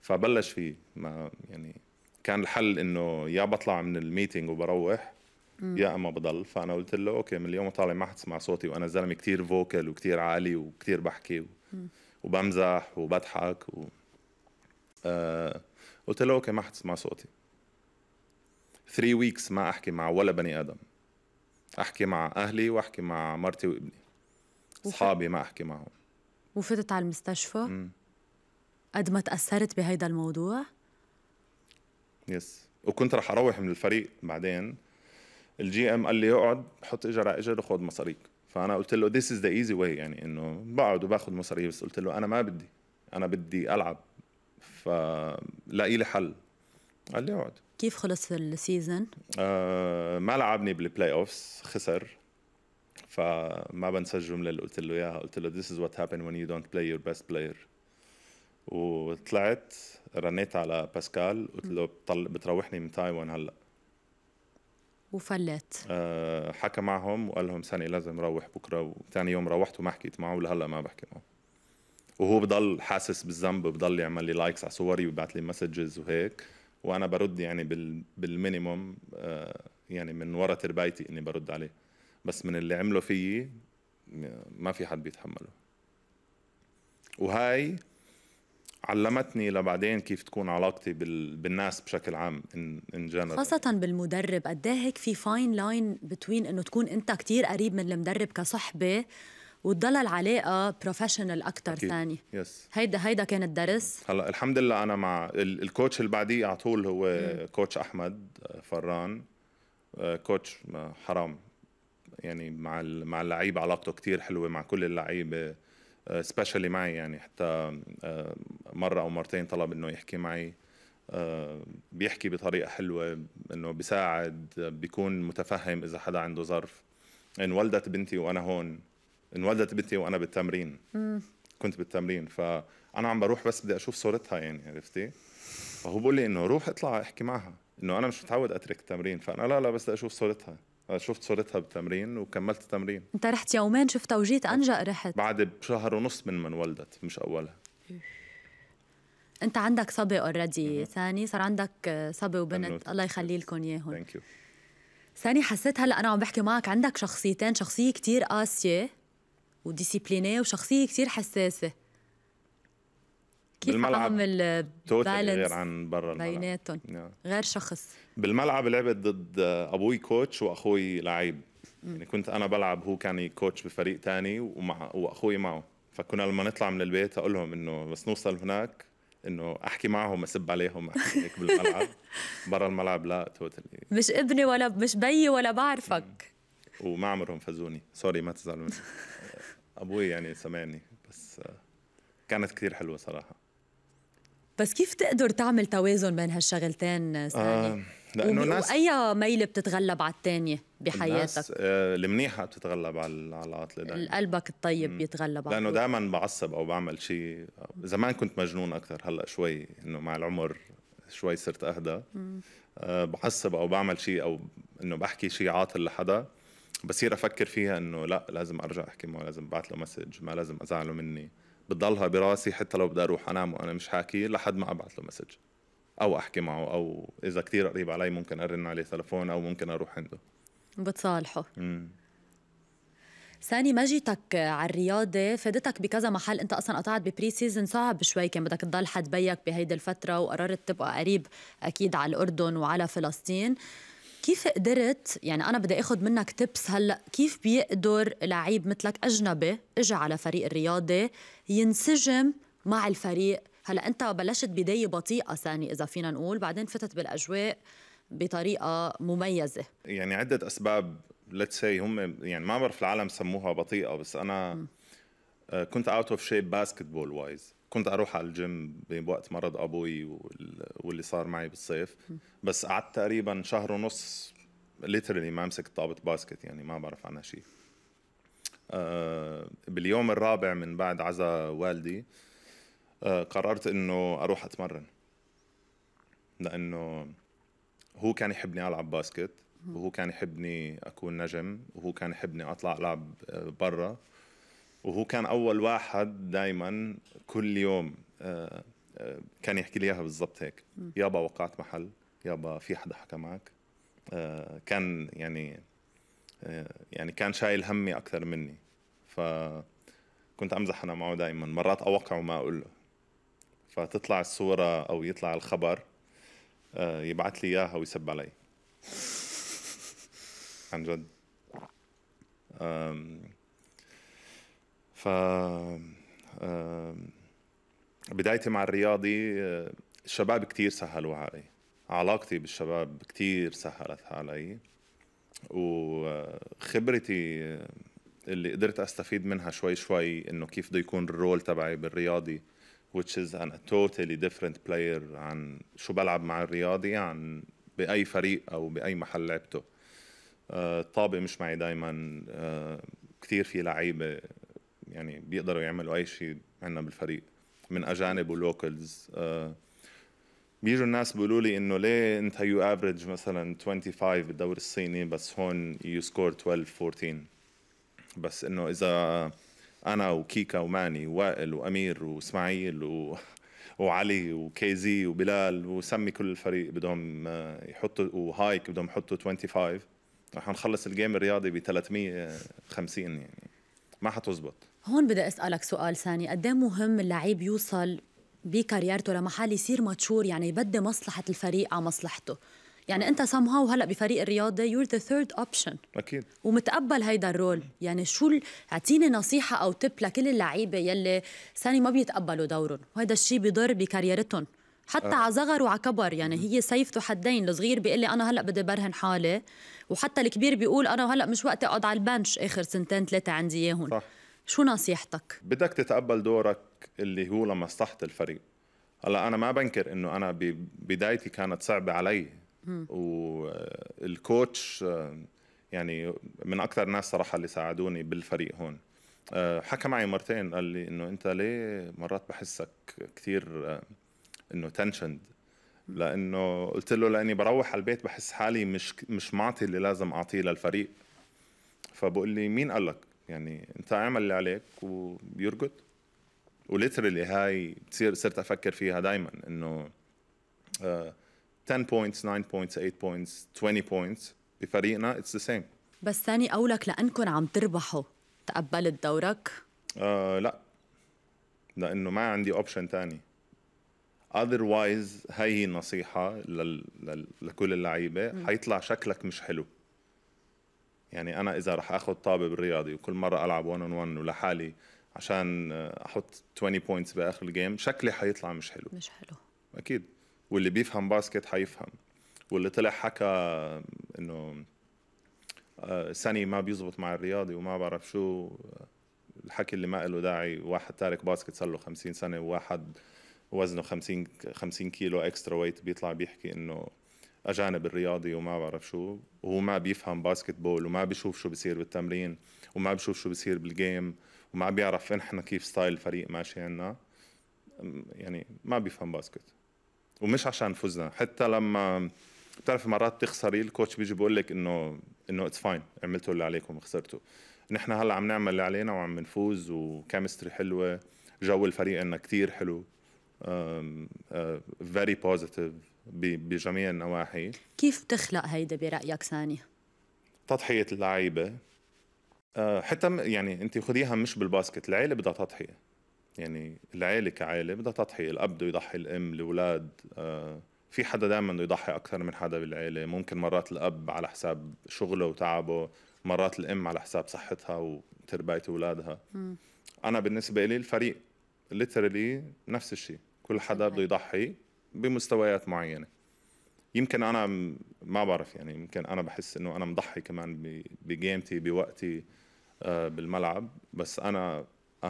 فبلش فيه ما يعني كان الحل انه يا بطلع من الميتينج وبروح مم. يا اما بضل فانا قلت له اوكي من اليوم وطالع ما حتسمع صوتي وانا زلمه كتير فوكل وكتير عالي وكتير بحكي و... وبمزح وبضحك و... آه قلت له اوكي ما حتسمع صوتي 3 ويكس ما احكي مع ولا بني ادم احكي مع اهلي واحكي مع مرتي وابني اصحابي ما احكي معهم وفتت على المستشفى قد ما تاثرت بهيدا الموضوع يس وكنت رح اروح من الفريق بعدين الجي ام قال لي اقعد حط اجر على اجر وخذ مصاريك فانا قلت له ذيس از ذا ايزي واي يعني انه بقعد وباخذ مصاري بس قلت له انا ما بدي انا بدي العب فلاقي لي حل قال لي اقعد كيف خلص السيزون؟ آه ما لعبني بالبلاي اوفس خسر فما بنسى الجمله اللي قلت له اياها قلت له this is what happen when you don't play your best player وطلعت رنيت على باسكال قلت له بطل بتروحني من تايوان هلا وفلت آه حكى معهم وقال لهم سنه لازم اروح بكره وثاني يوم روحت وما حكيت معه ولهلا ما بحكي معه وهو بضل حاسس بالذنب بضل يعمل لي لايكس على صوري ويبعث لي مسجز وهيك وانا برد يعني بال بالمينيموم آه، يعني من ورا تربايتي اني برد عليه بس من اللي عمله فيي ما في حد بيتحمله وهاي علمتني لبعدين كيف تكون علاقتي بال... بالناس بشكل عام ان ان جنرال خاصة بالمدرب قد إيه هيك في فاين لاين بتوين انه تكون انت كتير قريب من المدرب كصحبة وتضل العلاقه بروفيشنال اكثر ثاني يس هيدا هيدا كان الدرس هلا الحمد لله انا مع الكوتش اللي بعديه على طول هو مم. كوتش احمد آه، فران كوتش آه، آه، حرام يعني مع مع اللعيبه علاقته كتير حلوه مع كل اللعيبه سبيشالي معي يعني حتى مره او مرتين طلب انه يحكي معي بيحكي بطريقه حلوه انه بيساعد بيكون متفهم اذا حدا عنده ظرف انولدت بنتي وانا هون انولدت بنتي وانا بالتمرين مم. كنت بالتمرين فانا عم بروح بس بدي اشوف صورتها يعني عرفتي فهو بقول لي انه روح اطلع احكي معها انه انا مش متعود اترك التمرين فانا لا لا بس بدي اشوف صورتها شفت صورتها بالتمرين وكملت التمرين انت رحت يومين شفتها وجيت انجا رحت بعد بشهر ونص من ما انولدت مش اولها انت عندك صبي اوريدي ثاني صار عندك صبي وبنت الله يخلي لكم اياهم ثانك يو ثاني حسيت هلا انا عم بحكي معك عندك شخصيتين شخصيه كتير قاسيه وديسيبلينية وشخصية كثير حساسة كيف بالملعب توتال غير عن برا الملعب بيناتهم yeah. نعم. غير شخص بالملعب لعبت ضد ابوي كوتش واخوي لعيب يعني كنت انا بلعب هو كان كوتش بفريق تاني ومع واخوي معه فكنا لما نطلع من البيت اقول لهم انه بس نوصل هناك انه احكي معهم اسب عليهم احكي هيك بالملعب برا الملعب لا توتالي مش ابني ولا مش بيي ولا بعرفك م. وما عمرهم فزوني سوري ما تزعلوا مني ابوي يعني سمعني بس كانت كثير حلوه صراحه بس كيف تقدر تعمل توازن بين هالشغلتين ثاني؟ آه لانه الناس واي ميله بتتغلب على الثانيه بحياتك؟ الناس آه، المنيحه بتتغلب على على العاطله دائما قلبك الطيب بيتغلب على لانه دائما بعصب او بعمل شيء زمان كنت مجنون اكثر هلا شوي انه مع العمر شوي صرت اهدى آه بعصب او بعمل شيء او انه بحكي شيء عاطل لحدا بصير افكر فيها انه لا لازم ارجع احكي معه لازم ابعث له مسج ما لازم ازعله مني بتضلها براسي حتى لو بدي اروح انام وانا مش حاكي لحد ما ابعث له مسج او احكي معه او اذا كتير قريب علي ممكن ارن عليه تلفون او ممكن اروح عنده بتصالحه امم ساني جيتك على الرياضة فادتك بكذا محل أنت أصلا قطعت ببري سيزن صعب شوي كان بدك تضل حد بيك بهيدي الفترة وقررت تبقى قريب أكيد على الأردن وعلى فلسطين كيف قدرت يعني انا بدي اخذ منك تبس هلا كيف بيقدر لعيب مثلك اجنبي اجى على فريق الرياضي ينسجم مع الفريق هلا انت بلشت بدايه بطيئه ثاني اذا فينا نقول بعدين فتت بالاجواء بطريقه مميزه يعني عده اسباب ليتس سي هم يعني ما بعرف العالم سموها بطيئه بس انا م. آه، كنت اوت اوف شيب باسكتبول وايز كنت اروح على الجيم بوقت مرض ابوي واللي صار معي بالصيف بس قعدت تقريبا شهر ونص ليترلي ما مسكت طابه باسكت يعني ما بعرف عنها شيء آه، باليوم الرابع من بعد عزا والدي آه، قررت انه اروح اتمرن لانه هو كان يحبني العب باسكت وهو كان يحبني اكون نجم وهو كان يحبني اطلع العب آه، برا وهو كان اول واحد دائما كل يوم آه، آه، كان يحكي لي اياها بالضبط هيك يابا وقعت محل يابا في حدا حكى معك آه، كان يعني يعني كان شايل همي اكثر مني ف كنت امزح انا معه دائما مرات اوقع وما اقول له فتطلع الصوره او يطلع الخبر يبعث لي اياها ويسب علي عن جد ف بدايتي مع الرياضي آه، الشباب كتير سهلوا علي علاقتي بالشباب كتير سهلت علي وخبرتي آه، اللي قدرت استفيد منها شوي شوي انه كيف بده يكون الرول تبعي بالرياضي which is a totally different player عن شو بلعب مع الرياضي عن باي فريق او باي محل لعبته آه، الطابة مش معي دائما كثير في لعيبة يعني بيقدروا يعملوا اي شيء عندنا بالفريق من اجانب ولوكلز آه، بيجوا الناس بيقولوا لي انه ليه انت يو افريج مثلا 25 بالدوري الصيني بس هون يو سكور 12 14 بس انه اذا انا وكيكا وماني ووائل وامير واسماعيل و... وعلي وكيزي وبلال وسمي كل الفريق بدهم آه، يحطوا وهايك بدهم يحطوا 25 رح نخلص الجيم الرياضي ب 350 آه، يعني ما حتزبط هون بدي اسالك سؤال ثاني قد إيه مهم اللعيب يوصل بكاريرته لمحل يصير ماتشور يعني يبدي مصلحه الفريق على مصلحته يعني انت هاو هلا بفريق الرياضه يور ذا ثيرد اوبشن اكيد ومتقبل هيدا الرول يعني شو اعطيني نصيحه او تب لكل اللعيبه يلي ثاني ما بيتقبلوا دورهم وهذا الشيء بيضر بكاريرتهم حتى آه. على صغر وعلى كبر يعني هي سيف حدين الصغير بيقول لي انا هلا بدي برهن حالي وحتى الكبير بيقول انا هلا مش وقت اقعد على البنش اخر سنتين ثلاثه عندي اياهم صح. شو نصيحتك؟ بدك تتقبل دورك اللي هو لمصلحة الفريق هلا أنا ما بنكر إنه أنا بدايتي كانت صعبة علي والكوتش يعني من أكثر الناس صراحة اللي ساعدوني بالفريق هون آه، حكى معي مرتين قال لي إنه أنت ليه مرات بحسك كثير آه، إنه تنشند لانه قلت له لاني بروح على البيت بحس حالي مش مش معطي اللي لازم اعطيه للفريق فبقول لي مين قال لك؟ يعني انت اعمل اللي عليك وبيرقد وليترلي هاي بتصير صرت افكر فيها دائما انه uh, 10 بوينتس 9 بوينتس 8 بوينتس 20 بوينتس بفريقنا اتس ذا سيم بس ثاني قولك لانكم عم تربحوا تقبلت دورك؟ آه لا لانه ما عندي اوبشن ثاني اذروايز هي النصيحه لل... لل... لكل اللعيبه حيطلع شكلك مش حلو يعني انا اذا رح اخذ طابه بالرياضي وكل مره العب 1 اون 1 ولحالي عشان احط 20 بوينتس باخر الجيم شكلي حيطلع مش حلو مش حلو اكيد واللي بيفهم باسكت حيفهم واللي طلع حكى انه آه، سني ما بيزبط مع الرياضي وما بعرف شو الحكي اللي ما له داعي واحد تارك باسكت صار له 50 سنه وواحد وزنه 50 50 كيلو اكسترا ويت بيطلع بيحكي انه اجانب الرياضي وما بعرف شو وهو ما بيفهم باسكت بول وما بيشوف شو بيصير بالتمرين وما بيشوف شو بيصير بالجيم وما بيعرف نحن كيف ستايل الفريق ماشي عنا يعني ما بيفهم باسكت ومش عشان فزنا حتى لما بتعرف مرات بتخسري الكوتش بيجي بيقول لك انه انه اتس فاين عملتوا اللي عليكم خسرتوا نحن هلا عم نعمل اللي علينا وعم نفوز وكيمستري حلوه جو الفريق عندنا كثير حلو فيري بوزيتيف آه، بجميع النواحي كيف تخلق هيدا برايك ثاني تضحيه اللعيبه آه، حتى يعني انت خذيها مش بالباسكت العيله بدها تضحيه يعني العيله كعيله بدها تضحيه الاب بده يضحي الام الاولاد آه، في حدا دائما بده يضحي اكثر من حدا بالعيله ممكن مرات الاب على حساب شغله وتعبه مرات الام على حساب صحتها وتربيه اولادها انا بالنسبه لي الفريق ليترلي نفس الشيء كل حدا بده يضحي بمستويات معينه يمكن انا ما بعرف يعني يمكن انا بحس انه انا مضحي كمان بجيمتي بوقتي آه، بالملعب بس انا 100%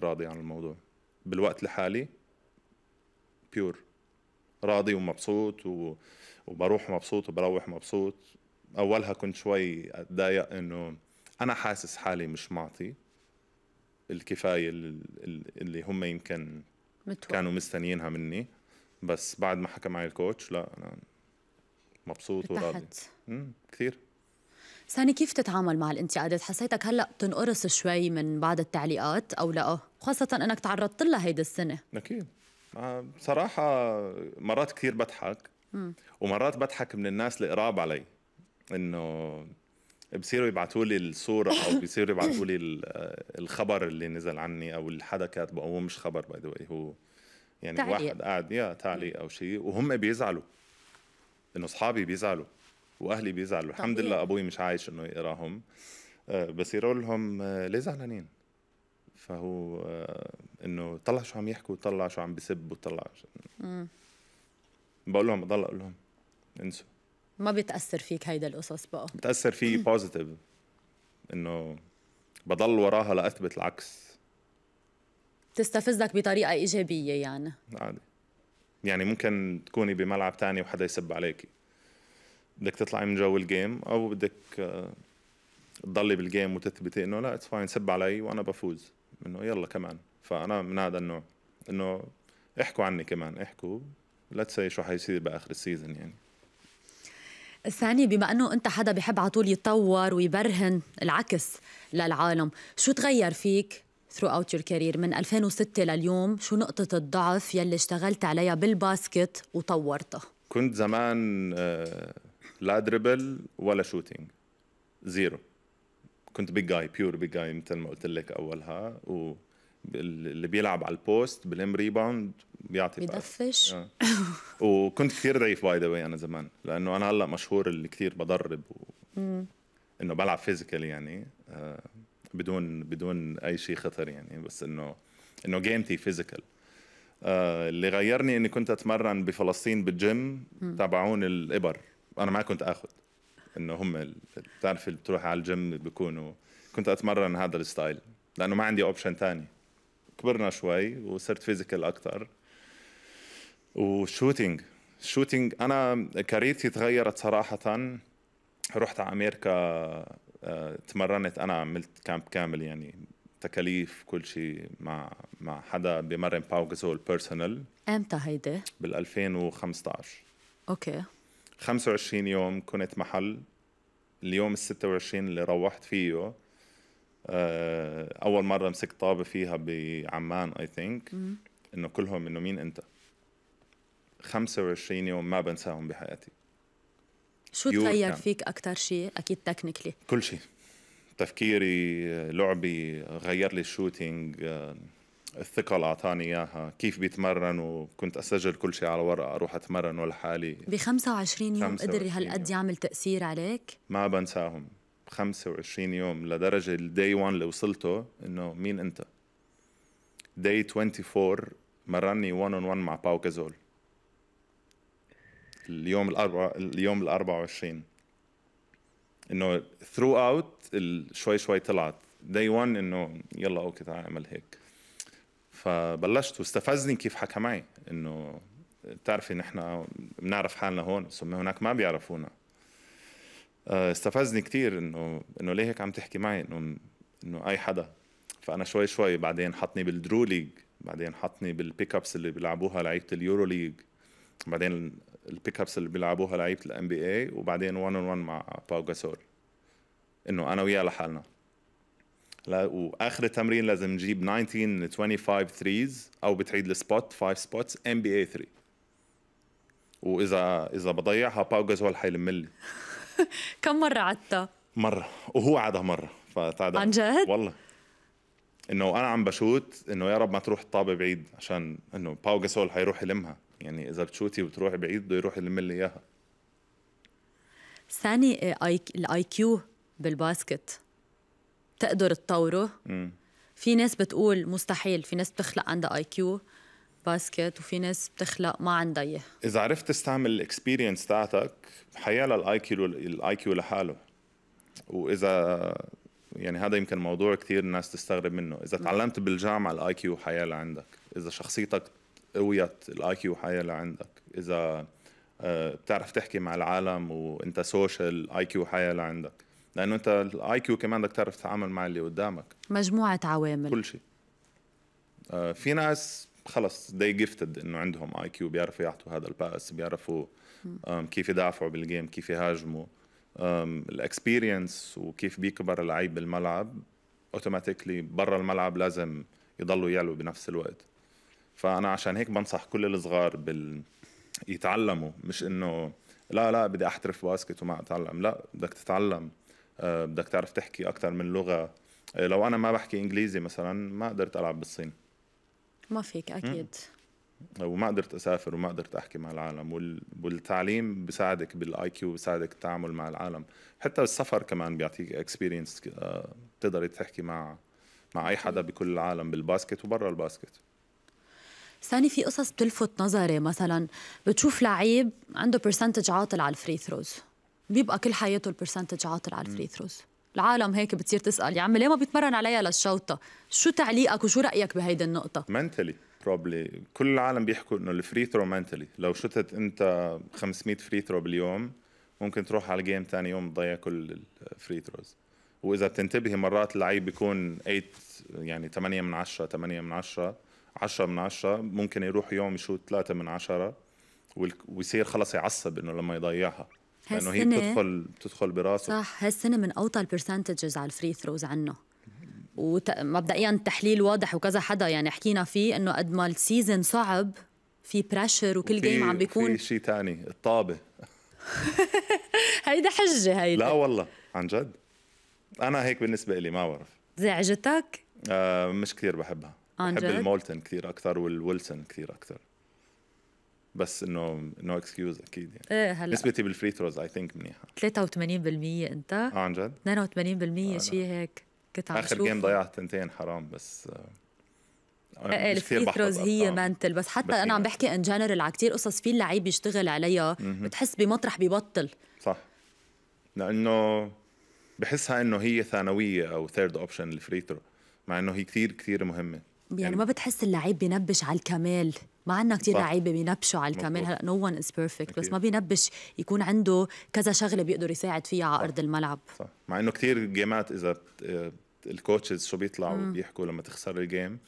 راضي عن الموضوع بالوقت الحالي بيور راضي ومبسوط و... وبروح مبسوط وبروح مبسوط اولها كنت شوي اتضايق انه انا حاسس حالي مش معطي الكفايه اللي هم يمكن متوقع. كانوا مستنيينها مني بس بعد ما حكى معي الكوتش لا انا مبسوط وراضي امم كثير ساني كيف تتعامل مع الانتقادات حسيتك هلا بتنقرص شوي من بعض التعليقات او لا خاصه انك تعرضت لها هيدي السنه اكيد بصراحه آه، مرات كثير بضحك ومرات بضحك من الناس القراب علي انه بصيروا يبعثوا لي الصوره او بصيروا يبعثوا لي الخبر اللي نزل عني او اللي حدا كاتبه هو مش خبر باي ذا هو يعني تعليق. واحد قاعد يا تعليق او شيء وهم بيزعلوا انه اصحابي بيزعلوا واهلي بيزعلوا طبيعي. الحمد لله ابوي مش عايش انه يقراهم آه، بس يقول لهم آه، ليه زعلانين فهو آه، انه طلع شو عم يحكوا طلع شو عم بسب وطلع بقول لهم بضل اقول لهم انسوا ما بتاثر فيك هيدا القصص بقى بتاثر فيه بوزيتيف انه بضل وراها لاثبت العكس تستفزك بطريقه ايجابيه يعني عادي يعني ممكن تكوني بملعب تاني وحدا يسب عليكي بدك تطلعي من جو الجيم او بدك آه، تضلي بالجيم وتثبتي انه لا اتس فاين سب علي وانا بفوز انه يلا كمان فانا من هذا النوع انه احكوا عني كمان احكوا لا تسي شو حيصير باخر السيزون يعني ثاني بما انه انت حدا بحب على طول يتطور ويبرهن العكس للعالم شو تغير فيك throughout your career من 2006 لليوم شو نقطة الضعف يلي اشتغلت عليها بالباسكت وطورتها؟ كنت زمان آه، لا دربل ولا شوتينج زيرو كنت بيج جاي بيور بيج جاي مثل ما قلت لك اولها و اللي بيلعب على البوست بلم ريباوند بيعطي بدفش آه. وكنت كثير ضعيف باي ذا انا زمان لانه انا هلا مشهور اللي كثير بدرب و... انه بلعب فيزيكال يعني آه بدون بدون اي شيء خطر يعني بس انه انه جيمتي فيزيكال آه اللي غيرني اني كنت اتمرن بفلسطين بالجيم تبعون الابر انا ما كنت اخذ انه هم بتعرف اللي بتروح على الجيم بيكونوا كنت اتمرن هذا الستايل لانه ما عندي اوبشن ثاني كبرنا شوي وصرت فيزيكال اكثر وشوتينج شوتينج انا كاريرتي تغيرت صراحه رحت على امريكا تمرنت انا عملت كامب كامل يعني تكاليف كل شيء مع مع حدا بمرن باو جازول بيرسونال امتى هيدي؟ بال 2015 اوكي 25 يوم كنت محل اليوم ال 26 اللي روحت فيه آه، اول مره مسكت طابه فيها بعمان اي ثينك انه كلهم انه مين انت 25 يوم ما بنساهم بحياتي شو تغير نعم. فيك اكثر شيء اكيد تكنيكلي كل شيء تفكيري لعبي غير لي الشوتينج الثقة اللي أعطاني إياها كيف بيتمرن وكنت أسجل كل شيء على ورقة أروح أتمرن لحالي ب 25 يوم قدر هالقد يعمل تأثير عليك؟ ما بنساهم 25 يوم لدرجة الدي 1 اللي وصلته إنه مين أنت؟ دي 24 مرني 1 اون 1 مع باو كازول اليوم الأربع اليوم ال 24 انه ثرو اوت شوي شوي طلعت داي 1 انه يلا اوكي تعال اعمل هيك فبلشت واستفزني كيف حكى معي انه بتعرفي نحن بنعرف حالنا هون بس هناك ما بيعرفونا آه، استفزني كثير انه انه ليه هيك عم تحكي معي انه انه اي حدا فانا شوي شوي بعدين حطني بالدرو ليج بعدين حطني بالبيك ابس اللي بيلعبوها لعيبه اليورو ليج بعدين البيك ابس اللي بيلعبوها لعيبه الام بي اي وبعدين 1 اون 1 مع باو جاسول انه انا وياه لحالنا لا واخر تمرين لازم نجيب 19 25 ثريز او بتعيد السبوت 5 سبوتس ام بي اي 3 واذا اذا بضيعها باو جاسول حيلم لي كم مره عدتها؟ مره وهو عادها مره فتعدى عن جد؟ والله انه انا عم بشوت انه يا رب ما تروح الطابه بعيد عشان انه باو جاسول حيروح يلمها يعني اذا بتشوتي وبتروح بعيد بده يروح يلم لي اياها ثاني الاي آه، كيو بالباسكت تقدر تطوره م. في ناس بتقول مستحيل في ناس بتخلق عندها اي كيو باسكت وفي ناس بتخلق ما عندها اياه اذا عرفت تستعمل الاكسبيرينس تاعتك حيا للاي كيو الاي كيو لحاله واذا يعني هذا يمكن موضوع كثير الناس تستغرب منه اذا تعلمت بالجامعه الاي كيو حيا لعندك اذا شخصيتك قويت الاي كيو حيلا عندك اذا آه، بتعرف تحكي مع العالم وانت سوشيال اي كيو حيلا عندك لانه انت الاي كيو كمان بدك تعرف تتعامل مع اللي قدامك مجموعه عوامل كل شيء آه، في ناس خلص they gifted انه عندهم اي كيو بيعرفوا يعطوا هذا الباس بيعرفوا كيف يدافعوا بالجيم كيف يهاجموا الاكسبيرينس وكيف بيكبر اللعيب بالملعب اوتوماتيكلي برا الملعب لازم يضلوا يعلوا بنفس الوقت فانا عشان هيك بنصح كل الصغار بال يتعلموا مش انه لا لا بدي احترف باسكت وما اتعلم لا بدك تتعلم آه، بدك تعرف تحكي اكثر من لغه آه، لو انا ما بحكي انجليزي مثلا ما قدرت العب بالصين ما فيك اكيد وما قدرت اسافر وما قدرت احكي مع العالم والتعليم بيساعدك بالاي كيو بيساعدك التعامل مع العالم حتى السفر كمان بيعطيك اكسبيرينس آه، تقدر تحكي مع مع اي حدا بكل العالم بالباسكت وبرا الباسكت ثاني في قصص بتلفت نظري مثلا بتشوف لعيب عنده برسنتج عاطل على الفري ثروز بيبقى كل حياته البرسنتج عاطل على الفري ثروز العالم هيك بتصير تسال يا عمي ليه ما بيتمرن عليها للشوطه شو تعليقك وشو رايك بهيدي النقطه منتلي بروبلي كل العالم بيحكوا انه الفري ثرو منتلي لو شتت انت 500 فري ثرو باليوم ممكن تروح على الجيم ثاني يوم تضيع كل الفري ثروز واذا بتنتبهي مرات اللعيب بيكون 8 يعني 8 من 10 8 من 10 10 من 10 ممكن يروح يوم يشوت 3 من 10 ويصير خلص يعصب انه لما يضيعها لانه هي بتدخل بتدخل براسه صح هالسنه من اوطى البرسنتجز على الفري ثروز عنه ومبدئيا التحليل واضح وكذا حدا يعني حكينا فيه انه قد ما السيزون صعب في بريشر وكل جيم عم بيكون في شيء ثاني الطابه هيدا حجه هيدا لا والله عن جد انا هيك بالنسبه لي ما بعرف زعجتك؟ آه مش كثير بحبها بحب المولتن كثير اكثر والويلسون كثير اكثر بس انه نو اكسكيوز اكيد يعني ايه هلا نسبتي بالفري ثروز اي ثينك منيحه 83% انت اه عن جد 82% آه، شيء هيك كنت عم اخر جيم ضيعت تنتين حرام بس آه، ايه, إيه، الفري ثروز هي منتل بس حتى بس انا عم بحكي ان جنرال على كثير قصص في اللعيب بيشتغل عليها بتحس بمطرح ببطل صح لانه بحسها انه هي ثانويه او ثيرد اوبشن الفري ثرو مع انه هي كثير كثير مهمه يعني, يعني ما بتحس اللعيب بينبش على الكمال ما عندنا كثير لعيبه بينبشوا على الكمال هلا نو ون از بيرفكت بس ما بينبش يكون عنده كذا شغله بيقدر يساعد فيها على ارض الملعب صح مع انه كثير جيمات اذا آه، الكوتشز شو بيطلعوا بيحكوا لما تخسر الجيم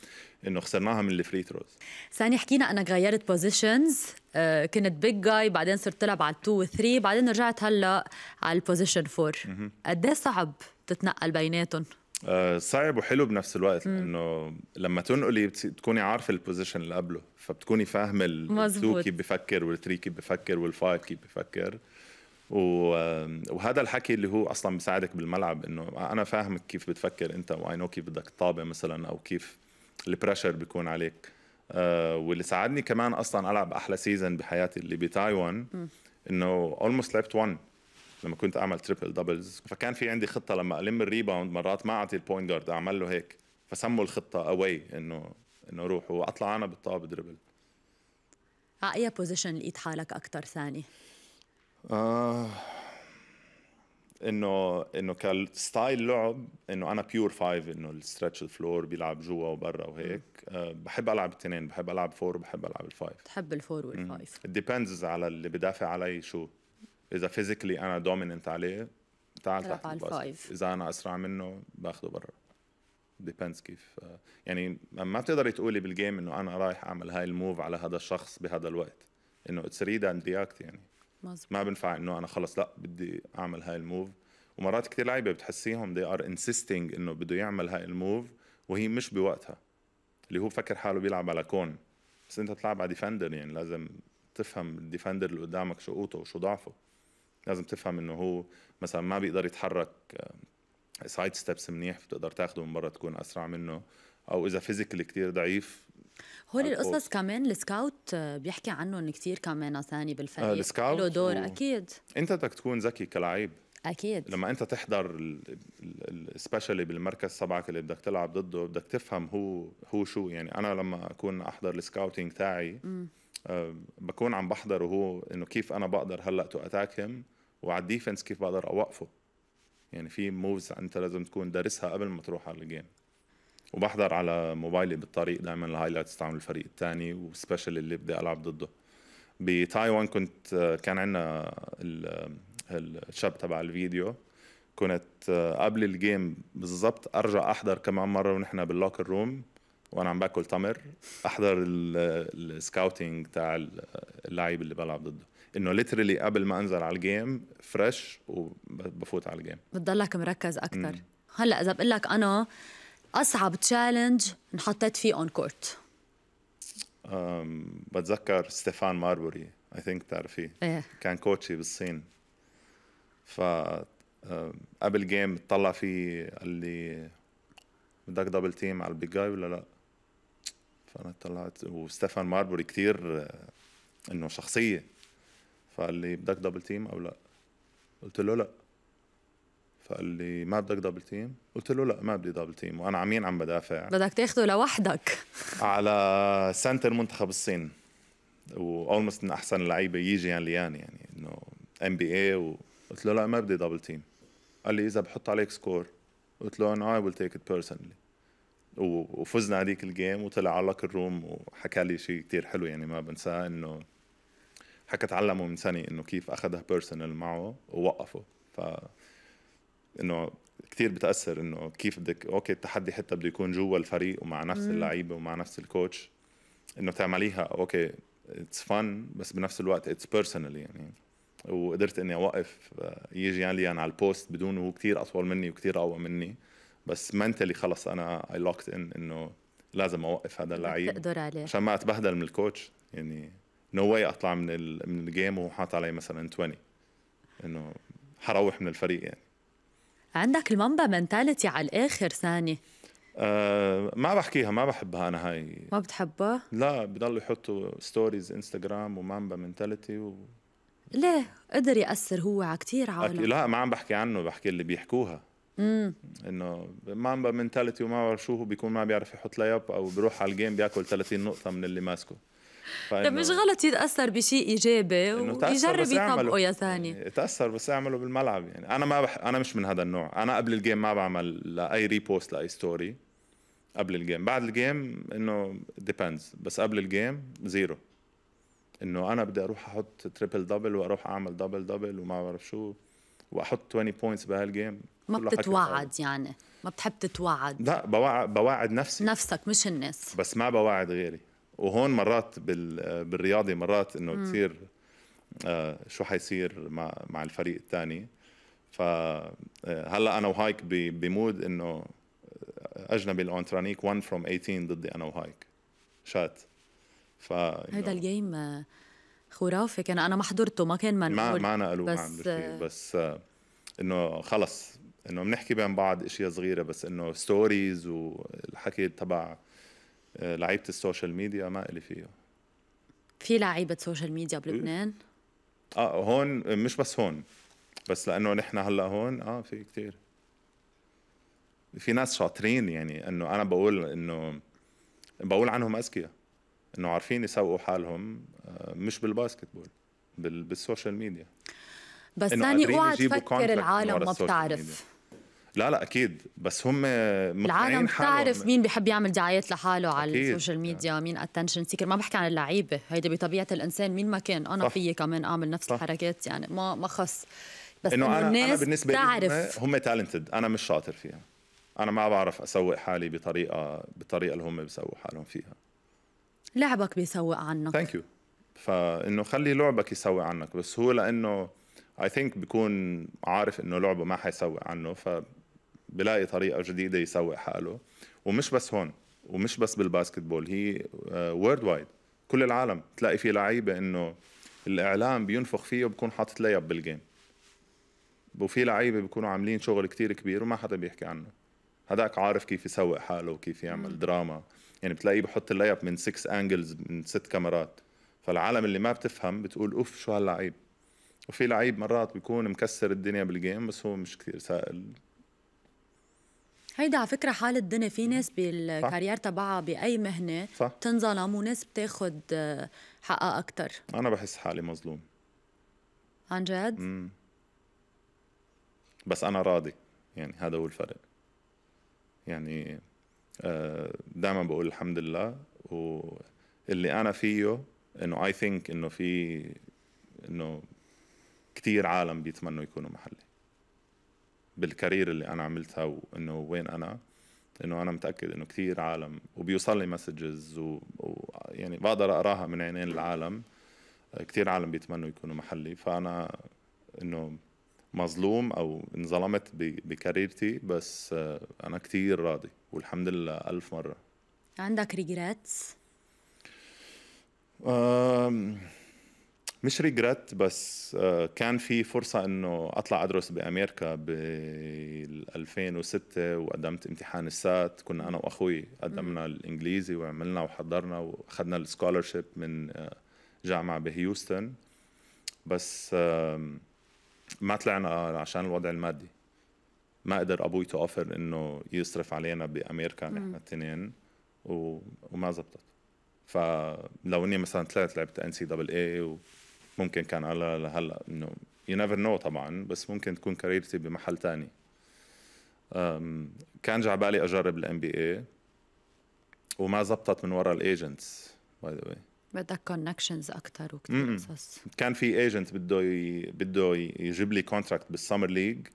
انه خسرناها من الفري تروز ثاني حكينا انك غيرت بوزيشنز آه، كنت بيج جاي بعدين صرت تلعب على التو 3 بعدين رجعت هلا على البوزيشن 4 قد ايه صعب تتنقل بيناتهم آه، صعب وحلو بنفس الوقت لانه لما تنقلي بتكوني عارفه البوزيشن اللي قبله فبتكوني فاهمه التو كيف بفكر والتري كيف بفكر والفايف كيف بفكر وهذا الحكي اللي هو اصلا بيساعدك بالملعب انه انا فاهمك كيف بتفكر انت واي نو كيف بدك تطابع مثلا او كيف البريشر بيكون عليك آه واللي ساعدني كمان اصلا العب احلى سيزون بحياتي اللي بتايوان انه اولموست لعبت 1 لما كنت اعمل تريبل دبلز فكان في عندي خطه لما الم الريباوند مرات ما اعطي البوينت جارد اعمل له هيك فسموا الخطه اواي انه انه روح واطلع انا بالطابه دربل على آه، اي بوزيشن لقيت حالك اكثر ثاني؟ آه انه انه كستايل لعب انه انا بيور فايف انه الستريتش الفلور بيلعب جوا وبرا وهيك أه بحب العب الاثنين بحب العب فور وبحب العب الفايف بتحب الفور والفايف ديبندز على اللي بدافع علي شو اذا فيزيكلي انا دوميننت عليه تعال تحت على اذا انا اسرع منه باخده برا ديبندز كيف يعني ما بتقدري تقولي بالجيم انه انا رايح اعمل هاي الموف على هذا الشخص بهذا الوقت انه اتس ريد اند رياكت يعني مزبوط. ما بنفع انه انا خلص لا بدي اعمل هاي الموف ومرات كثير لعيبه بتحسيهم they ار insisting انه بده يعمل هاي الموف وهي مش بوقتها اللي هو فكر حاله بيلعب على كون بس انت تلعب على ديفندر يعني لازم تفهم الديفندر اللي قدامك شو قوته وشو ضعفه لازم تفهم انه هو مثلا ما بيقدر يتحرك سايد آه، ستيبس منيح بتقدر تاخده من برا تكون اسرع منه او اذا فيزيكلي كتير ضعيف هول القصص كمان السكاوت آه، بيحكي عنهم كتير كمان ثاني بالفريق آه، السكاوت له دور و... اكيد انت بدك تكون ذكي كلعيب اكيد لما انت تحضر سبيشالي بالمركز تبعك اللي بدك تلعب ضده بدك تفهم هو هو شو يعني انا لما اكون احضر السكاوتينج تاعي أه بكون عم بحضر وهو انه كيف انا بقدر هلا تو اتاك هيم وعلى الديفنس كيف بقدر اوقفه يعني في موفز انت لازم تكون دارسها قبل ما تروح على الجيم وبحضر على موبايلي بالطريق دائما الهايلايتس تاع الفريق الثاني وسبيشال اللي بدي العب ضده بتايوان كنت آه، كان عندنا آه، الشاب تبع الفيديو كنت آه، قبل الجيم بالضبط ارجع احضر كمان مره ونحن باللوكر روم وانا عم باكل تمر احضر السكاوتينج تاع اللاعب اللي بلعب ضده انه ليترلي قبل ما انزل على الجيم فريش وبفوت على الجيم بتضلك مركز اكثر هلا اذا بقول لك انا اصعب تشالنج انحطيت فيه اون كورت بتذكر ستيفان ماربوري اي ثينك بتعرفيه إيه. كان كوتشي بالصين ف قبل جيم طلع فيه قال لي بدك دبل تيم على البيج جاي ولا لا فانا طلعت وستيفان ماربوري كثير انه شخصيه فقال لي بدك دبل تيم او لا قلت له لا فقال لي ما بدك دبل تيم قلت له لا ما بدي دبل تيم وانا عمين عم بدافع بدك تاخده لوحدك على سنتر منتخب الصين واولموست من احسن اللعيبه يجي يعني ليان يعني انه ام بي اي وقلت له لا ما بدي دبل تيم قال لي اذا بحط عليك سكور قلت له انا اي ويل تيك ات بيرسونلي وفزنا هذيك الجيم وطلع على لك الروم وحكى لي شيء كثير حلو يعني ما بنساه انه حكى تعلمه من سنه انه كيف اخذها بيرسونال معه ووقفه ف انه كثير بتاثر انه كيف بدك اوكي التحدي حتى بده يكون جوا الفريق ومع نفس اللعيبه ومع نفس الكوتش انه تعمليها اوكي اتس فن بس بنفس الوقت اتس بيرسونال يعني وقدرت اني اوقف آه، يجي يعني, يعني على البوست بدون هو كثير اطول مني وكثير اقوى مني بس منتلي خلص انا اي لوكت ان انه لازم اوقف هذا اللعيب تقدر عليه عشان ما اتبهدل من الكوتش يعني نو no واي اطلع من ال من الجيم وحاط علي مثلا 20 انه حروح من الفريق يعني عندك المامبا منتاليتي على الاخر ثاني أه ما بحكيها ما بحبها انا هاي ما بتحبها؟ لا بضلوا يحطوا ستوريز انستغرام ومامبا منتاليتي و... ليه؟ قدر ياثر هو على كثير عالم لا ما عم بحكي عنه بحكي اللي بيحكوها امم انه مامبا منتاليتي وما بعرف شو هو بيكون ما بيعرف يحط لاي اب او بيروح على الجيم بياكل 30 نقطه من اللي ماسكه طيب مش غلط يتاثر بشيء ايجابي ويجرب يطبقه يا ثاني تاثر بس اعمله بالملعب يعني انا ما بح... انا مش من هذا النوع انا قبل الجيم ما بعمل لاي ريبوست لاي ستوري قبل الجيم بعد الجيم انه ديبندز بس قبل الجيم زيرو انه انا بدي اروح احط تريبل دبل واروح اعمل دبل دبل وما بعرف شو واحط 20 بوينتس بهالجيم ما بتتوعد يعني ما بتحب تتوعد لا بوعد, بوعد نفسي نفسك مش الناس بس ما بوعد غيري وهون مرات بالرياضي مرات انه بتصير آه، شو حيصير مع مع الفريق الثاني فهلا آه، انا وهايك بمود انه آه، اجنبي الاونترانيك 1 فروم 18 ضدي انا وهايك شات ف هذا الجيم خرافي كان انا ما حضرته ما كان من ما انا قالوا بس بس انه خلص انه بنحكي بين بعض اشياء صغيره بس انه ستوريز والحكي تبع لعيبه السوشيال ميديا ما الي فيها في لعيبه سوشيال ميديا بلبنان؟ إيه. اه هون مش بس هون بس لانه نحن هلا هون اه في كتير في ناس شاطرين يعني انه انا بقول انه بقول عنهم اذكياء انه عارفين يسوقوا حالهم آه، مش بالباسكتبول بالسوشيال ميديا بس ثاني اوعى تفكر العالم ما بتعرف لا لا اكيد بس هم العالم بتعرف مين بحب يعمل دعايات لحاله على السوشيال يعني. ميديا مين اتنشن سيكر ما بحكي عن اللعيبه هيدا بطبيعه الانسان مين ما كان انا فيي كمان اعمل نفس صح. الحركات يعني ما ما خص بس انه أنا, الناس أنا بالنسبه تعرف هم تالنتد انا مش شاطر فيها انا ما بعرف اسوق حالي بطريقه بالطريقه اللي هم بيسوقوا حالهم فيها لعبك بيسوق عنك ثانك يو فانه خلي لعبك يسوق عنك بس هو لانه اي ثينك بيكون عارف انه لعبه ما حيسوق عنه ف بلاقي طريقه جديده يسوق حاله ومش بس هون ومش بس بالباسكت بول هي وورد آه، وايد كل العالم تلاقي في لعيبه انه الاعلام بينفخ فيه وبكون حاطط ليب بالجيم وفي لعيبه بيكونوا عاملين شغل كتير كبير وما حدا بيحكي عنه هذاك عارف كيف يسوق حاله وكيف يعمل دراما يعني بتلاقيه بحط اللايب من 6 انجلز من ست كاميرات فالعالم اللي ما بتفهم بتقول اوف شو هاللعيب وفي لعيب مرات بيكون مكسر الدنيا بالجيم بس هو مش كثير سائل هيدا على فكره حال الدنيا في ناس بالكارير تبعها باي مهنه صح. تنظلم وناس بتاخذ آه، حقها اكثر انا بحس حالي مظلوم عن جد؟ مم. بس انا راضي يعني هذا هو الفرق يعني آه، دائما بقول الحمد لله واللي انا فيه انه اي ثينك انه في انه كثير عالم بيتمنوا يكونوا محلي بالكارير اللي انا عملتها وانه وين انا انه انا متاكد انه كثير عالم وبيوصل لي مسجز ويعني و... يعني بقدر اقراها من عينين العالم كثير عالم بيتمنوا يكونوا محلي فانا انه مظلوم او انظلمت ب... بكاريرتي بس انا كثير راضي والحمد لله ألف مره عندك ريجريتس أم... مش ريجرت بس آه، كان في فرصة انه اطلع ادرس بامريكا بال 2006 وقدمت امتحان السات كنا انا واخوي قدمنا الانجليزي وعملنا وحضرنا واخذنا السكولرشيب من آه، جامعة بهيوستن بس ما طلعنا عشان الوضع المادي ما قدر ابوي توفر انه يصرف علينا بامريكا نحن التنين وما زبطت فلو اني مثلا طلعت لعبت ان سي دبل اي ممكن كان هلا لهلا انه يو نيفر نو طبعا بس ممكن تكون كاريرتي بمحل تاني كان جا بالي اجرب الام بي اي وما زبطت من ورا الايجنتس باي ذا واي بدك كونكشنز اكثر وكثير قصص كان في ايجنت بده بده يجيب لي كونتراكت بالسمر ليج